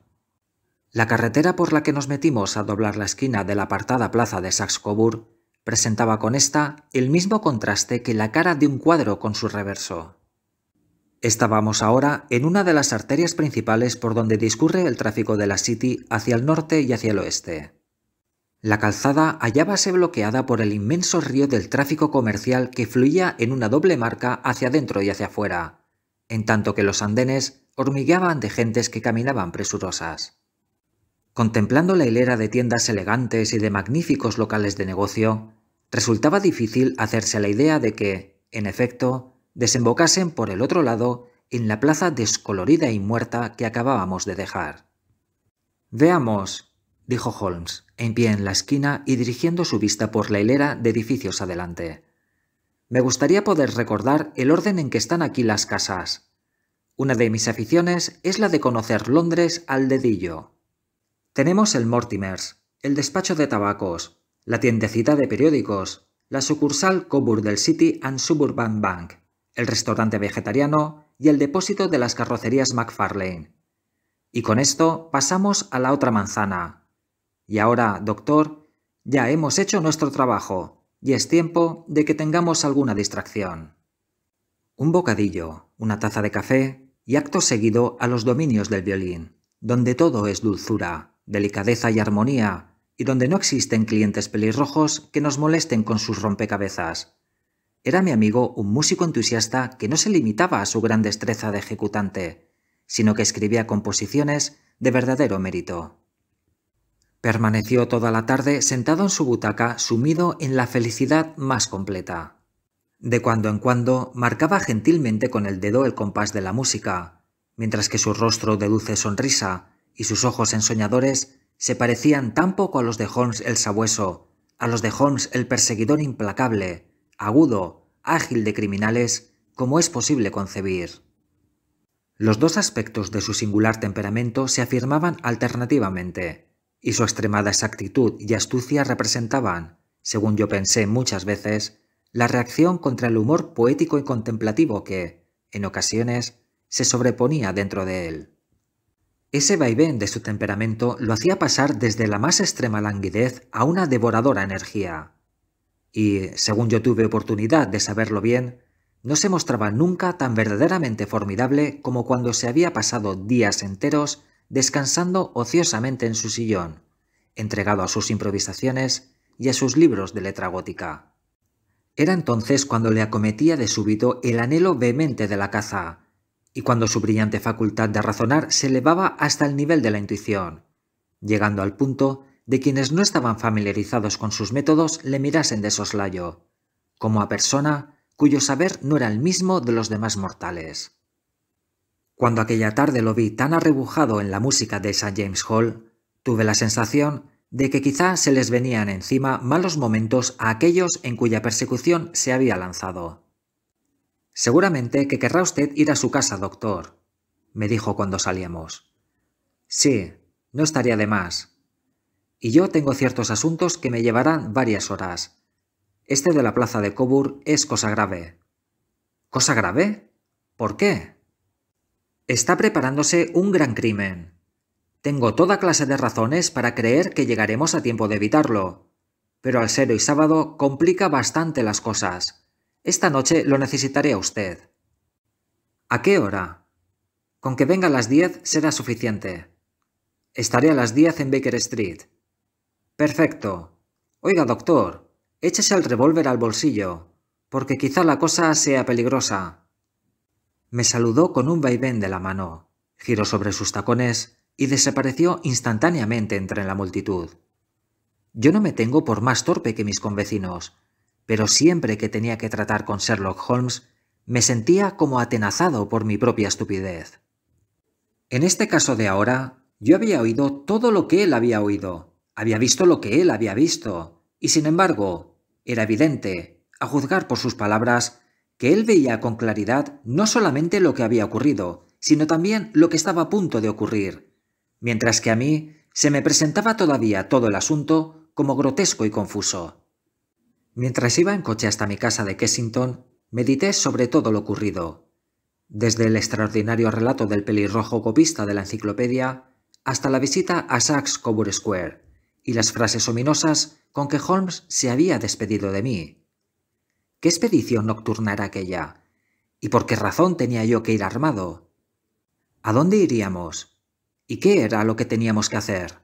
La carretera por la que nos metimos a doblar la esquina de la apartada plaza de saxe Coburg presentaba con esta el mismo contraste que la cara de un cuadro con su reverso. Estábamos ahora en una de las arterias principales por donde discurre el tráfico de la City hacia el norte y hacia el oeste. La calzada hallábase bloqueada por el inmenso río del tráfico comercial que fluía en una doble marca hacia adentro y hacia afuera, en tanto que los andenes hormigueaban de gentes que caminaban presurosas. Contemplando la hilera de tiendas elegantes y de magníficos locales de negocio, resultaba difícil hacerse la idea de que, en efecto, desembocasen por el otro lado en la plaza descolorida y muerta que acabábamos de dejar. Veamos, dijo Holmes, en pie en la esquina y dirigiendo su vista por la hilera de edificios adelante. Me gustaría poder recordar el orden en que están aquí las casas. Una de mis aficiones es la de conocer Londres al dedillo. Tenemos el Mortimers, el despacho de tabacos, la tiendecita de periódicos, la sucursal Coburg del City and Suburban Bank, el restaurante vegetariano y el depósito de las carrocerías McFarlane. Y con esto pasamos a la otra manzana, y ahora, doctor, ya hemos hecho nuestro trabajo, y es tiempo de que tengamos alguna distracción. Un bocadillo, una taza de café, y acto seguido a los dominios del violín, donde todo es dulzura, delicadeza y armonía, y donde no existen clientes pelirrojos que nos molesten con sus rompecabezas. Era mi amigo un músico entusiasta que no se limitaba a su gran destreza de ejecutante, sino que escribía composiciones de verdadero mérito. Permaneció toda la tarde sentado en su butaca, sumido en la felicidad más completa. De cuando en cuando marcaba gentilmente con el dedo el compás de la música, mientras que su rostro de dulce sonrisa y sus ojos ensoñadores se parecían tan poco a los de Holmes el sabueso, a los de Holmes el perseguidor implacable, agudo, ágil de criminales, como es posible concebir. Los dos aspectos de su singular temperamento se afirmaban alternativamente y su extremada exactitud y astucia representaban, según yo pensé muchas veces, la reacción contra el humor poético y contemplativo que, en ocasiones, se sobreponía dentro de él. Ese vaivén de su temperamento lo hacía pasar desde la más extrema languidez a una devoradora energía. Y, según yo tuve oportunidad de saberlo bien, no se mostraba nunca tan verdaderamente formidable como cuando se había pasado días enteros descansando ociosamente en su sillón, entregado a sus improvisaciones y a sus libros de letra gótica. Era entonces cuando le acometía de súbito el anhelo vehemente de la caza, y cuando su brillante facultad de razonar se elevaba hasta el nivel de la intuición, llegando al punto de quienes no estaban familiarizados con sus métodos le mirasen de soslayo, como a persona cuyo saber no era el mismo de los demás mortales. Cuando aquella tarde lo vi tan arrebujado en la música de St. James Hall, tuve la sensación de que quizá se les venían encima malos momentos a aquellos en cuya persecución se había lanzado. Seguramente que querrá usted ir a su casa, doctor, me dijo cuando salíamos. Sí, no estaría de más. Y yo tengo ciertos asuntos que me llevarán varias horas. Este de la plaza de Coburg es cosa grave. ¿Cosa grave? ¿Por qué? Está preparándose un gran crimen. Tengo toda clase de razones para creer que llegaremos a tiempo de evitarlo. Pero al ser hoy sábado complica bastante las cosas. Esta noche lo necesitaré a usted. ¿A qué hora? Con que venga a las 10 será suficiente. Estaré a las 10 en Baker Street. Perfecto. Oiga, doctor, échese el revólver al bolsillo, porque quizá la cosa sea peligrosa. Me saludó con un vaivén de la mano, giró sobre sus tacones y desapareció instantáneamente entre la multitud. Yo no me tengo por más torpe que mis convecinos, pero siempre que tenía que tratar con Sherlock Holmes, me sentía como atenazado por mi propia estupidez. En este caso de ahora, yo había oído todo lo que él había oído, había visto lo que él había visto, y sin embargo, era evidente, a juzgar por sus palabras, que él veía con claridad no solamente lo que había ocurrido, sino también lo que estaba a punto de ocurrir, mientras que a mí se me presentaba todavía todo el asunto como grotesco y confuso. Mientras iba en coche hasta mi casa de Kensington, medité sobre todo lo ocurrido, desde el extraordinario relato del pelirrojo copista de la enciclopedia hasta la visita a saxe Coburg Square y las frases ominosas con que Holmes se había despedido de mí. ¿Qué expedición nocturna era aquella? ¿Y por qué razón tenía yo que ir armado? ¿A dónde iríamos? ¿Y qué era lo que teníamos que hacer?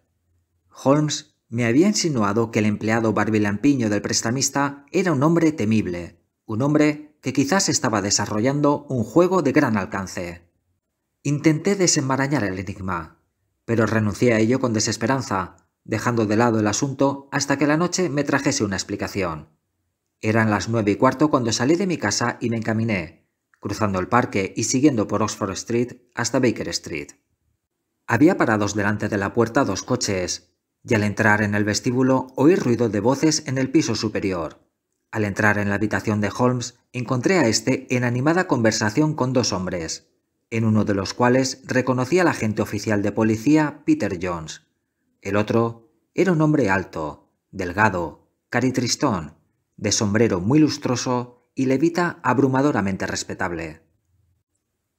Holmes me había insinuado que el empleado barbilampiño del prestamista era un hombre temible, un hombre que quizás estaba desarrollando un juego de gran alcance. Intenté desenmarañar el enigma, pero renuncié a ello con desesperanza, dejando de lado el asunto hasta que la noche me trajese una explicación. Eran las nueve y cuarto cuando salí de mi casa y me encaminé, cruzando el parque y siguiendo por Oxford Street hasta Baker Street. Había parados delante de la puerta dos coches, y al entrar en el vestíbulo oí ruido de voces en el piso superior. Al entrar en la habitación de Holmes, encontré a este en animada conversación con dos hombres, en uno de los cuales reconocí al agente oficial de policía Peter Jones. El otro era un hombre alto, delgado, caritristón, de sombrero muy lustroso y levita abrumadoramente respetable.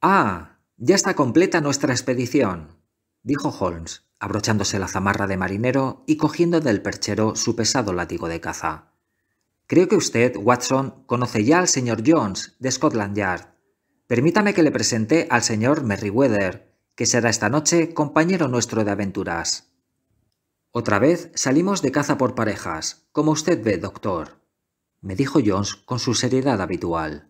Ah, ya está completa nuestra expedición, dijo Holmes, abrochándose la zamarra de marinero y cogiendo del perchero su pesado látigo de caza. Creo que usted, Watson, conoce ya al señor Jones, de Scotland Yard. Permítame que le presente al señor Merryweather, que será esta noche compañero nuestro de aventuras. Otra vez salimos de caza por parejas, como usted ve, doctor me dijo Jones con su seriedad habitual.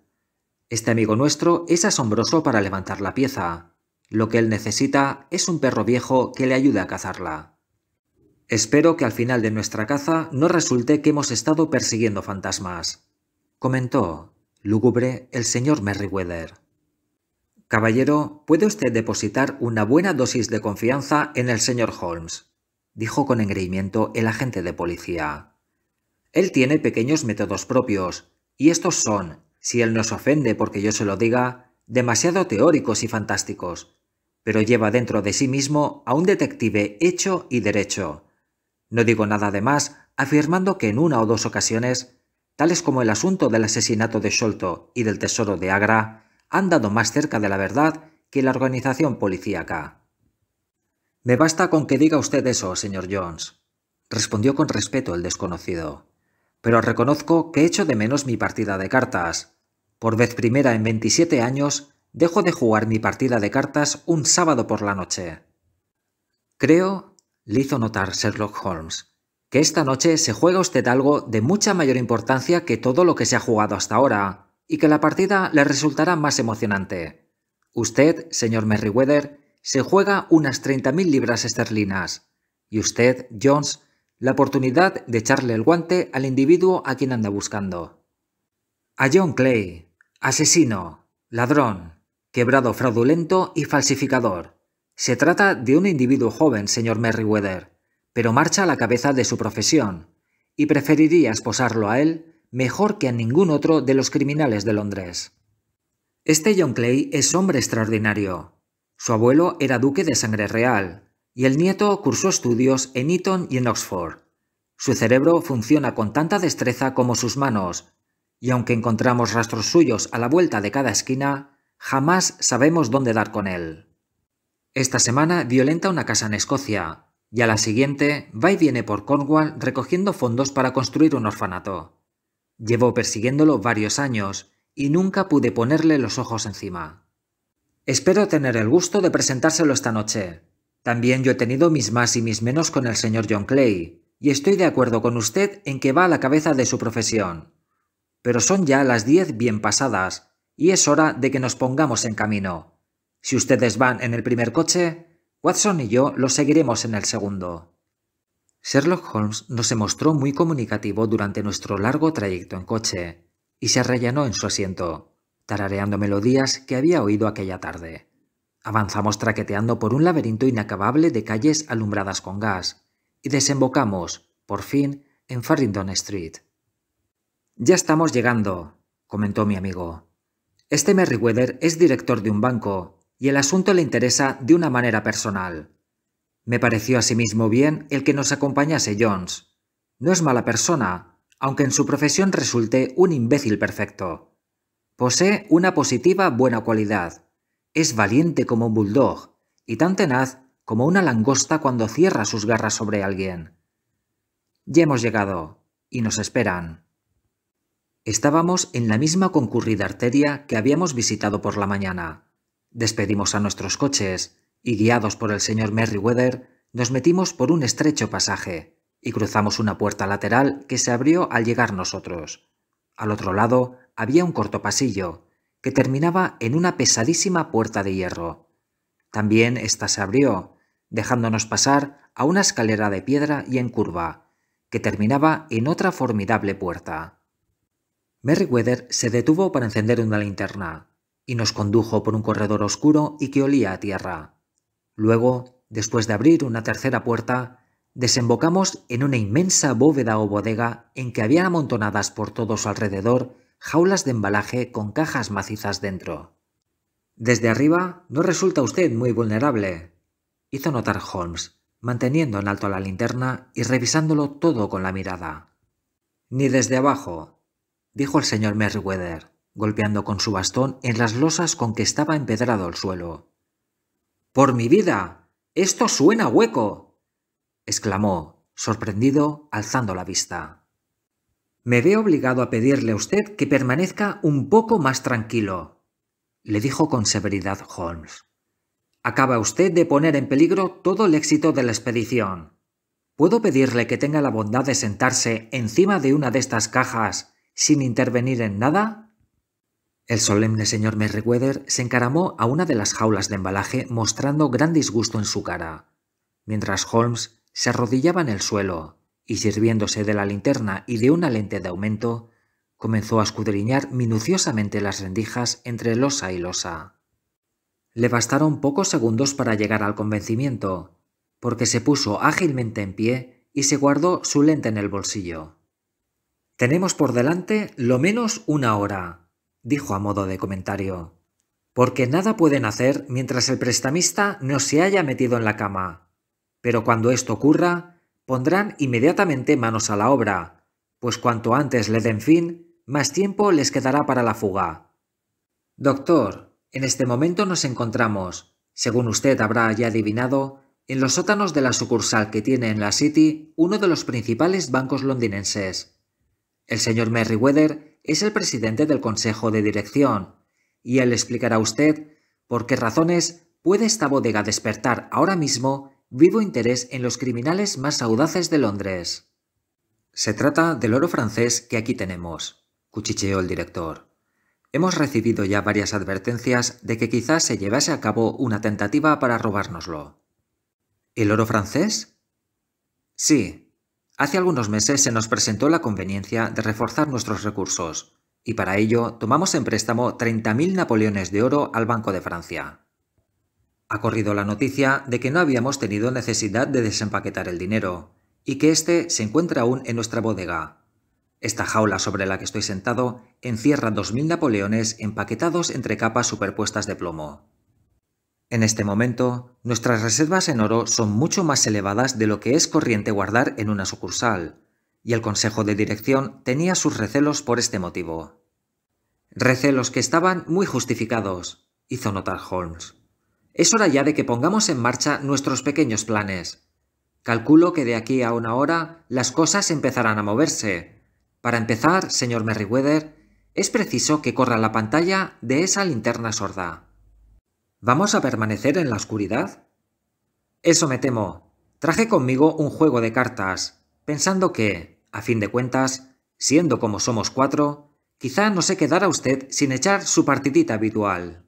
Este amigo nuestro es asombroso para levantar la pieza. Lo que él necesita es un perro viejo que le ayude a cazarla. Espero que al final de nuestra caza no resulte que hemos estado persiguiendo fantasmas, comentó, lúgubre, el señor Merryweather. Caballero, puede usted depositar una buena dosis de confianza en el señor Holmes, dijo con engreimiento el agente de policía. Él tiene pequeños métodos propios, y estos son, si él nos ofende porque yo se lo diga, demasiado teóricos y fantásticos, pero lleva dentro de sí mismo a un detective hecho y derecho. No digo nada de más afirmando que en una o dos ocasiones, tales como el asunto del asesinato de Sholto y del tesoro de Agra, han dado más cerca de la verdad que la organización policíaca. Me basta con que diga usted eso, señor Jones, respondió con respeto el desconocido pero reconozco que echo de menos mi partida de cartas. Por vez primera en 27 años, dejo de jugar mi partida de cartas un sábado por la noche. Creo, le hizo notar Sherlock Holmes, que esta noche se juega usted algo de mucha mayor importancia que todo lo que se ha jugado hasta ahora, y que la partida le resultará más emocionante. Usted, señor Merriweather, se juega unas 30.000 libras esterlinas, y usted, Jones, la oportunidad de echarle el guante al individuo a quien anda buscando. A John Clay, asesino, ladrón, quebrado fraudulento y falsificador. Se trata de un individuo joven, señor Merriweather, pero marcha a la cabeza de su profesión, y preferiría esposarlo a él mejor que a ningún otro de los criminales de Londres. Este John Clay es hombre extraordinario. Su abuelo era duque de sangre real, y el nieto cursó estudios en Eton y en Oxford. Su cerebro funciona con tanta destreza como sus manos, y aunque encontramos rastros suyos a la vuelta de cada esquina, jamás sabemos dónde dar con él. Esta semana violenta una casa en Escocia, y a la siguiente va y viene por Cornwall recogiendo fondos para construir un orfanato. Llevo persiguiéndolo varios años y nunca pude ponerle los ojos encima. Espero tener el gusto de presentárselo esta noche, también yo he tenido mis más y mis menos con el señor John Clay, y estoy de acuerdo con usted en que va a la cabeza de su profesión. Pero son ya las diez bien pasadas, y es hora de que nos pongamos en camino. Si ustedes van en el primer coche, Watson y yo los seguiremos en el segundo. Sherlock Holmes no se mostró muy comunicativo durante nuestro largo trayecto en coche, y se rellenó en su asiento, tarareando melodías que había oído aquella tarde. Avanzamos traqueteando por un laberinto inacabable de calles alumbradas con gas y desembocamos, por fin, en Farringdon Street. Ya estamos llegando, comentó mi amigo. Este Merriweather es director de un banco y el asunto le interesa de una manera personal. Me pareció asimismo bien el que nos acompañase Jones. No es mala persona, aunque en su profesión resulte un imbécil perfecto. Posee una positiva buena cualidad es valiente como un bulldog y tan tenaz como una langosta cuando cierra sus garras sobre alguien. Ya hemos llegado y nos esperan. Estábamos en la misma concurrida arteria que habíamos visitado por la mañana. Despedimos a nuestros coches y, guiados por el señor Merriweather, nos metimos por un estrecho pasaje y cruzamos una puerta lateral que se abrió al llegar nosotros. Al otro lado había un corto pasillo terminaba en una pesadísima puerta de hierro. También ésta se abrió, dejándonos pasar a una escalera de piedra y en curva, que terminaba en otra formidable puerta. Merryweather se detuvo para encender una linterna, y nos condujo por un corredor oscuro y que olía a tierra. Luego, después de abrir una tercera puerta, desembocamos en una inmensa bóveda o bodega en que habían amontonadas por todo su alrededor jaulas de embalaje con cajas macizas dentro. Desde arriba no resulta usted muy vulnerable, hizo notar Holmes, manteniendo en alto la linterna y revisándolo todo con la mirada. Ni desde abajo, dijo el señor Merriweather, golpeando con su bastón en las losas con que estaba empedrado el suelo. Por mi vida. Esto suena hueco. exclamó, sorprendido, alzando la vista. Me veo obligado a pedirle a usted que permanezca un poco más tranquilo, le dijo con severidad Holmes. Acaba usted de poner en peligro todo el éxito de la expedición. ¿Puedo pedirle que tenga la bondad de sentarse encima de una de estas cajas sin intervenir en nada? El solemne señor Merriweather se encaramó a una de las jaulas de embalaje mostrando gran disgusto en su cara, mientras Holmes se arrodillaba en el suelo, y sirviéndose de la linterna y de una lente de aumento, comenzó a escudriñar minuciosamente las rendijas entre losa y losa. Le bastaron pocos segundos para llegar al convencimiento, porque se puso ágilmente en pie y se guardó su lente en el bolsillo. Tenemos por delante lo menos una hora, dijo a modo de comentario, porque nada pueden hacer mientras el prestamista no se haya metido en la cama. Pero cuando esto ocurra, pondrán inmediatamente manos a la obra, pues cuanto antes le den fin, más tiempo les quedará para la fuga. Doctor, en este momento nos encontramos, según usted habrá ya adivinado, en los sótanos de la sucursal que tiene en la City uno de los principales bancos londinenses. El señor Merriweather es el presidente del Consejo de Dirección, y él explicará a usted por qué razones puede esta bodega despertar ahora mismo vivo interés en los criminales más audaces de Londres. Se trata del oro francés que aquí tenemos, cuchicheó el director. Hemos recibido ya varias advertencias de que quizás se llevase a cabo una tentativa para robárnoslo. ¿El oro francés? Sí. Hace algunos meses se nos presentó la conveniencia de reforzar nuestros recursos, y para ello tomamos en préstamo 30.000 napoleones de oro al Banco de Francia. Ha corrido la noticia de que no habíamos tenido necesidad de desempaquetar el dinero, y que éste se encuentra aún en nuestra bodega. Esta jaula sobre la que estoy sentado encierra 2.000 napoleones empaquetados entre capas superpuestas de plomo. En este momento, nuestras reservas en oro son mucho más elevadas de lo que es corriente guardar en una sucursal, y el consejo de dirección tenía sus recelos por este motivo. Recelos que estaban muy justificados, hizo notar Holmes. Es hora ya de que pongamos en marcha nuestros pequeños planes. Calculo que de aquí a una hora las cosas empezarán a moverse. Para empezar, señor Merriweather, es preciso que corra la pantalla de esa linterna sorda. ¿Vamos a permanecer en la oscuridad? Eso me temo. Traje conmigo un juego de cartas, pensando que, a fin de cuentas, siendo como somos cuatro, quizá no se quedara usted sin echar su partidita habitual.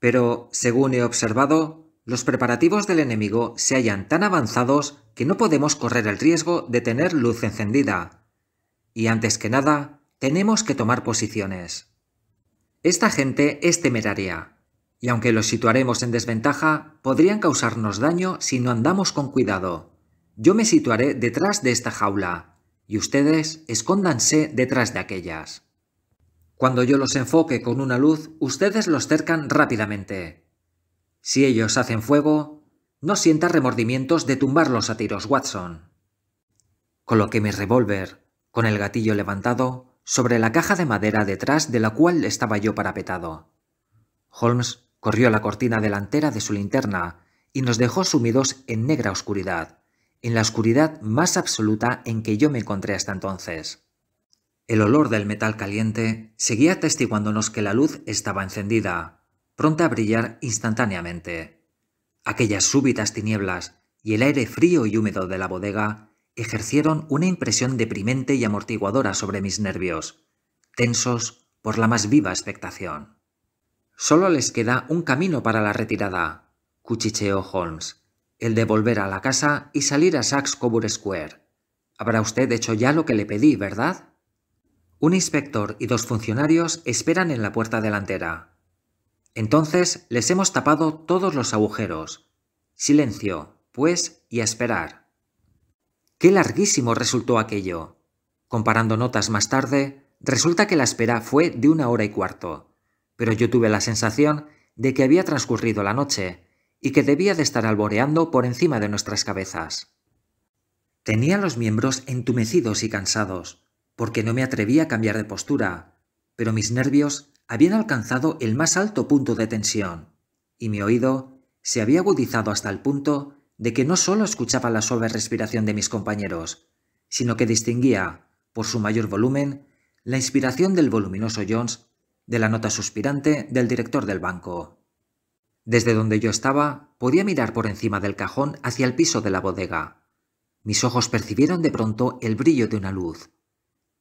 Pero, según he observado, los preparativos del enemigo se hallan tan avanzados que no podemos correr el riesgo de tener luz encendida. Y antes que nada, tenemos que tomar posiciones. Esta gente es temeraria, y aunque los situaremos en desventaja, podrían causarnos daño si no andamos con cuidado. Yo me situaré detrás de esta jaula, y ustedes escóndanse detrás de aquellas. Cuando yo los enfoque con una luz, ustedes los cercan rápidamente. Si ellos hacen fuego, no sienta remordimientos de tumbarlos a tiros, Watson. Coloqué mi revólver, con el gatillo levantado, sobre la caja de madera detrás de la cual estaba yo parapetado. Holmes corrió la cortina delantera de su linterna y nos dejó sumidos en negra oscuridad, en la oscuridad más absoluta en que yo me encontré hasta entonces. El olor del metal caliente seguía atestiguándonos que la luz estaba encendida, pronta a brillar instantáneamente. Aquellas súbitas tinieblas y el aire frío y húmedo de la bodega ejercieron una impresión deprimente y amortiguadora sobre mis nervios, tensos por la más viva expectación. Solo les queda un camino para la retirada, cuchicheó Holmes, el de volver a la casa y salir a saxe Square. Habrá usted hecho ya lo que le pedí, ¿verdad? Un inspector y dos funcionarios esperan en la puerta delantera. Entonces les hemos tapado todos los agujeros. Silencio, pues, y a esperar. Qué larguísimo resultó aquello. Comparando notas más tarde, resulta que la espera fue de una hora y cuarto, pero yo tuve la sensación de que había transcurrido la noche y que debía de estar alboreando por encima de nuestras cabezas. Tenía los miembros entumecidos y cansados, porque no me atrevía a cambiar de postura, pero mis nervios habían alcanzado el más alto punto de tensión, y mi oído se había agudizado hasta el punto de que no solo escuchaba la suave respiración de mis compañeros, sino que distinguía, por su mayor volumen, la inspiración del voluminoso Jones de la nota suspirante del director del banco. Desde donde yo estaba, podía mirar por encima del cajón hacia el piso de la bodega. Mis ojos percibieron de pronto el brillo de una luz,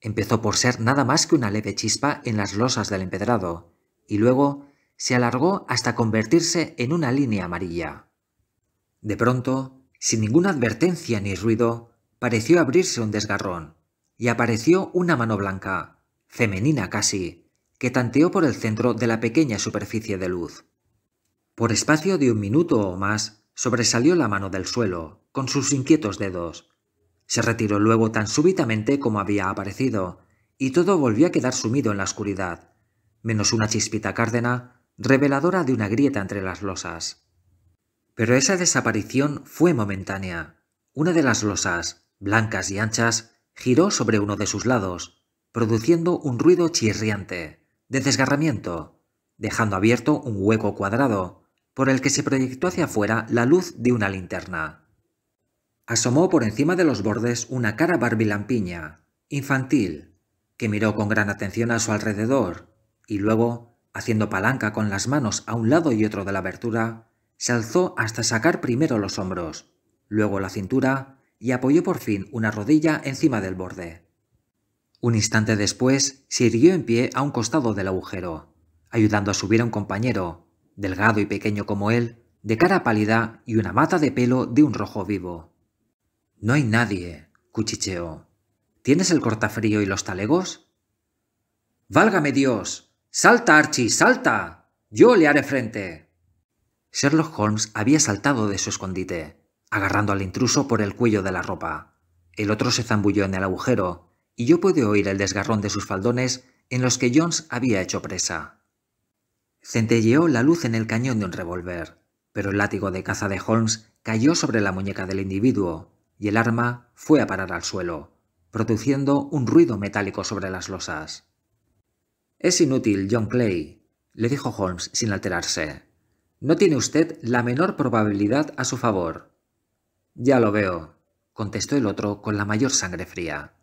Empezó por ser nada más que una leve chispa en las losas del empedrado, y luego se alargó hasta convertirse en una línea amarilla. De pronto, sin ninguna advertencia ni ruido, pareció abrirse un desgarrón, y apareció una mano blanca, femenina casi, que tanteó por el centro de la pequeña superficie de luz. Por espacio de un minuto o más sobresalió la mano del suelo, con sus inquietos dedos, se retiró luego tan súbitamente como había aparecido, y todo volvió a quedar sumido en la oscuridad, menos una chispita cárdena, reveladora de una grieta entre las losas. Pero esa desaparición fue momentánea. Una de las losas, blancas y anchas, giró sobre uno de sus lados, produciendo un ruido chirriante, de desgarramiento, dejando abierto un hueco cuadrado, por el que se proyectó hacia afuera la luz de una linterna asomó por encima de los bordes una cara barbilampiña, infantil, que miró con gran atención a su alrededor, y luego, haciendo palanca con las manos a un lado y otro de la abertura, se alzó hasta sacar primero los hombros, luego la cintura, y apoyó por fin una rodilla encima del borde. Un instante después se irguió en pie a un costado del agujero, ayudando a subir a un compañero, delgado y pequeño como él, de cara pálida y una mata de pelo de un rojo vivo. No hay nadie, cuchicheó. ¿Tienes el cortafrío y los talegos? ¡Válgame Dios! ¡Salta, Archie! ¡Salta! Yo le haré frente. Sherlock Holmes había saltado de su escondite, agarrando al intruso por el cuello de la ropa. El otro se zambulló en el agujero, y yo pude oír el desgarrón de sus faldones en los que Jones había hecho presa. Centelleó la luz en el cañón de un revólver, pero el látigo de caza de Holmes cayó sobre la muñeca del individuo, y el arma fue a parar al suelo, produciendo un ruido metálico sobre las losas. Es inútil, John Clay, le dijo Holmes sin alterarse. No tiene usted la menor probabilidad a su favor. Ya lo veo, contestó el otro con la mayor sangre fría.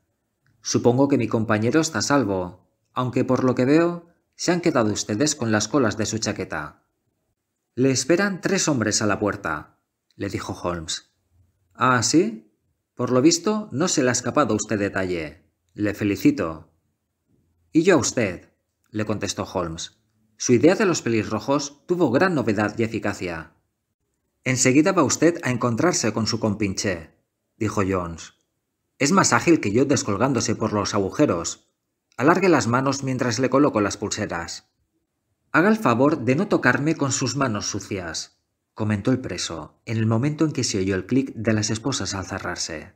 Supongo que mi compañero está salvo, aunque por lo que veo, se han quedado ustedes con las colas de su chaqueta. Le esperan tres hombres a la puerta, le dijo Holmes. ¿Ah, sí? Por lo visto, no se le ha escapado a usted detalle. Le felicito. Y yo a usted, le contestó Holmes. Su idea de los pelirrojos tuvo gran novedad y eficacia. Enseguida va usted a encontrarse con su compinche, dijo Jones. Es más ágil que yo descolgándose por los agujeros. Alargue las manos mientras le coloco las pulseras. Haga el favor de no tocarme con sus manos sucias comentó el preso, en el momento en que se oyó el clic de las esposas al cerrarse.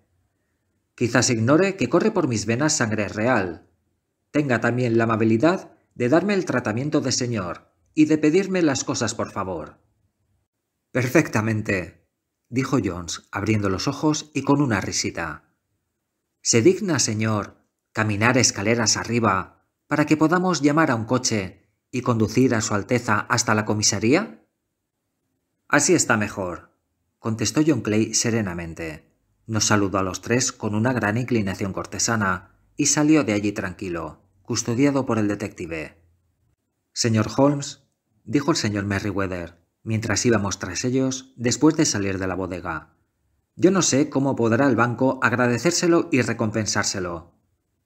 Quizás ignore que corre por mis venas sangre real. Tenga también la amabilidad de darme el tratamiento de señor y de pedirme las cosas por favor. Perfectamente, dijo Jones, abriendo los ojos y con una risita. ¿Se digna, señor, caminar escaleras arriba para que podamos llamar a un coche y conducir a Su Alteza hasta la comisaría? Así está mejor, contestó John Clay serenamente. Nos saludó a los tres con una gran inclinación cortesana y salió de allí tranquilo, custodiado por el detective. Señor Holmes, dijo el señor Merriweather, mientras íbamos tras ellos después de salir de la bodega. Yo no sé cómo podrá el banco agradecérselo y recompensárselo.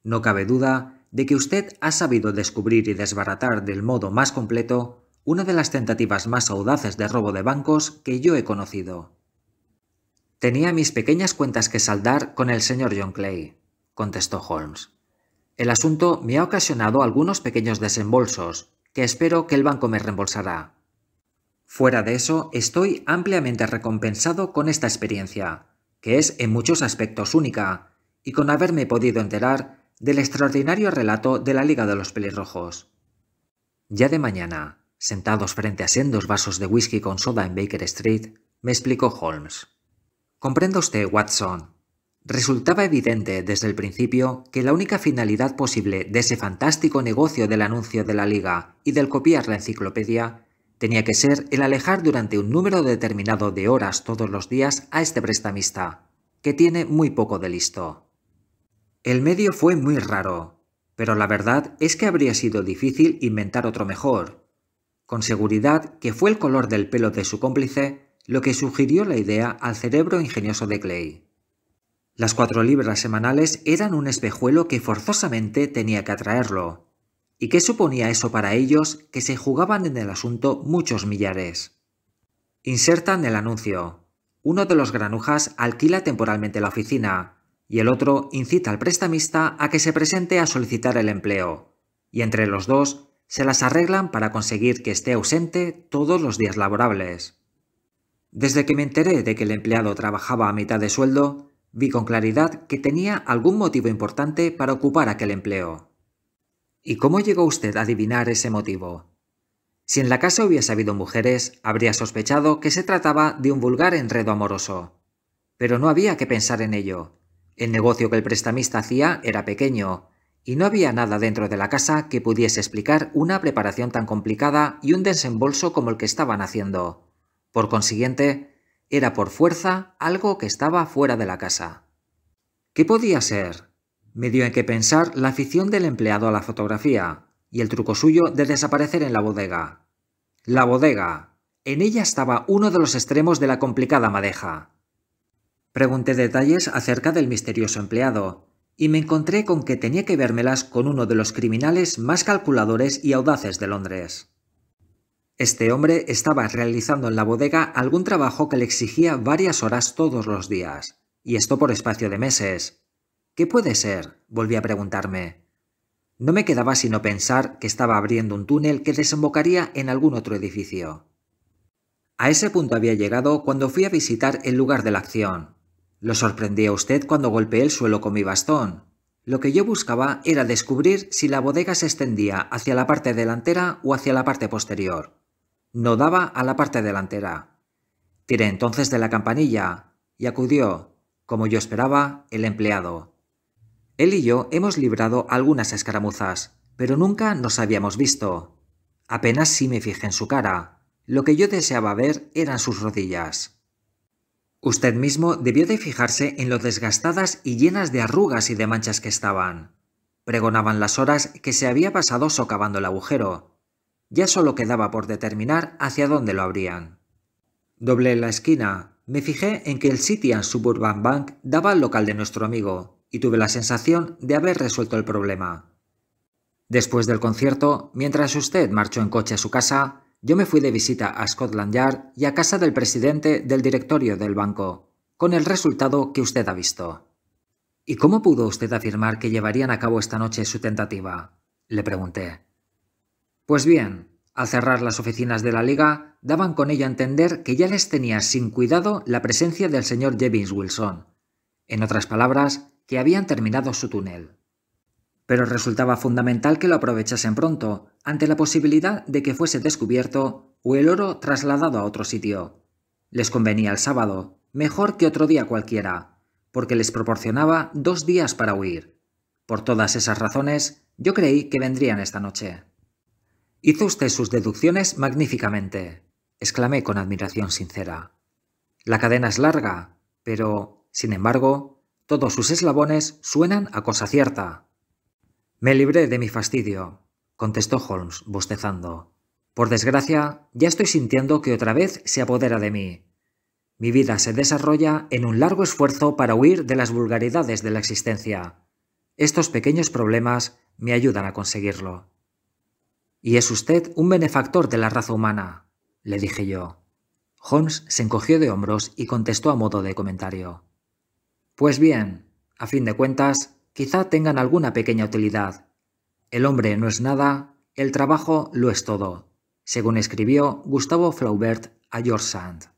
No cabe duda de que usted ha sabido descubrir y desbaratar del modo más completo una de las tentativas más audaces de robo de bancos que yo he conocido. Tenía mis pequeñas cuentas que saldar con el señor John Clay, contestó Holmes. El asunto me ha ocasionado algunos pequeños desembolsos, que espero que el banco me reembolsará. Fuera de eso, estoy ampliamente recompensado con esta experiencia, que es en muchos aspectos única, y con haberme podido enterar del extraordinario relato de la Liga de los Pelirrojos. Ya de mañana, Sentados frente a sendos vasos de whisky con soda en Baker Street, me explicó Holmes. Comprende usted, Watson. Resultaba evidente desde el principio que la única finalidad posible de ese fantástico negocio del anuncio de la liga y del copiar la enciclopedia tenía que ser el alejar durante un número determinado de horas todos los días a este prestamista, que tiene muy poco de listo. El medio fue muy raro, pero la verdad es que habría sido difícil inventar otro mejor, seguridad que fue el color del pelo de su cómplice lo que sugirió la idea al cerebro ingenioso de Clay. Las cuatro libras semanales eran un espejuelo que forzosamente tenía que atraerlo. ¿Y qué suponía eso para ellos que se jugaban en el asunto muchos millares? Insertan el anuncio. Uno de los granujas alquila temporalmente la oficina y el otro incita al prestamista a que se presente a solicitar el empleo. Y entre los dos se las arreglan para conseguir que esté ausente todos los días laborables. Desde que me enteré de que el empleado trabajaba a mitad de sueldo, vi con claridad que tenía algún motivo importante para ocupar aquel empleo. ¿Y cómo llegó usted a adivinar ese motivo? Si en la casa hubiese habido mujeres, habría sospechado que se trataba de un vulgar enredo amoroso. Pero no había que pensar en ello. El negocio que el prestamista hacía era pequeño, y no había nada dentro de la casa que pudiese explicar una preparación tan complicada y un desembolso como el que estaban haciendo. Por consiguiente, era por fuerza algo que estaba fuera de la casa. ¿Qué podía ser? Me dio en qué pensar la afición del empleado a la fotografía y el truco suyo de desaparecer en la bodega. La bodega. En ella estaba uno de los extremos de la complicada madeja. Pregunté detalles acerca del misterioso empleado, y me encontré con que tenía que vérmelas con uno de los criminales más calculadores y audaces de Londres. Este hombre estaba realizando en la bodega algún trabajo que le exigía varias horas todos los días, y esto por espacio de meses. ¿Qué puede ser? volví a preguntarme. No me quedaba sino pensar que estaba abriendo un túnel que desembocaría en algún otro edificio. A ese punto había llegado cuando fui a visitar el lugar de la acción, lo sorprendí a usted cuando golpeé el suelo con mi bastón. Lo que yo buscaba era descubrir si la bodega se extendía hacia la parte delantera o hacia la parte posterior. No daba a la parte delantera. Tiré entonces de la campanilla y acudió, como yo esperaba, el empleado. Él y yo hemos librado algunas escaramuzas, pero nunca nos habíamos visto. Apenas sí me fijé en su cara. Lo que yo deseaba ver eran sus rodillas. Usted mismo debió de fijarse en lo desgastadas y llenas de arrugas y de manchas que estaban. Pregonaban las horas que se había pasado socavando el agujero. Ya solo quedaba por determinar hacia dónde lo abrían. Doblé la esquina, me fijé en que el City and Suburban Bank daba al local de nuestro amigo, y tuve la sensación de haber resuelto el problema. Después del concierto, mientras usted marchó en coche a su casa, yo me fui de visita a Scotland Yard y a casa del presidente del directorio del banco, con el resultado que usted ha visto. ¿Y cómo pudo usted afirmar que llevarían a cabo esta noche su tentativa? le pregunté. Pues bien, al cerrar las oficinas de la Liga, daban con ello a entender que ya les tenía sin cuidado la presencia del señor Jevins Wilson. En otras palabras, que habían terminado su túnel pero resultaba fundamental que lo aprovechasen pronto, ante la posibilidad de que fuese descubierto o el oro trasladado a otro sitio. Les convenía el sábado, mejor que otro día cualquiera, porque les proporcionaba dos días para huir. Por todas esas razones, yo creí que vendrían esta noche. Hizo usted sus deducciones magníficamente, exclamé con admiración sincera. La cadena es larga, pero, sin embargo, todos sus eslabones suenan a cosa cierta. Me libré de mi fastidio, contestó Holmes, bostezando. Por desgracia, ya estoy sintiendo que otra vez se apodera de mí. Mi vida se desarrolla en un largo esfuerzo para huir de las vulgaridades de la existencia. Estos pequeños problemas me ayudan a conseguirlo. Y es usted un benefactor de la raza humana, le dije yo. Holmes se encogió de hombros y contestó a modo de comentario. Pues bien, a fin de cuentas, quizá tengan alguna pequeña utilidad. El hombre no es nada, el trabajo lo es todo, según escribió Gustavo Flaubert a George Sand.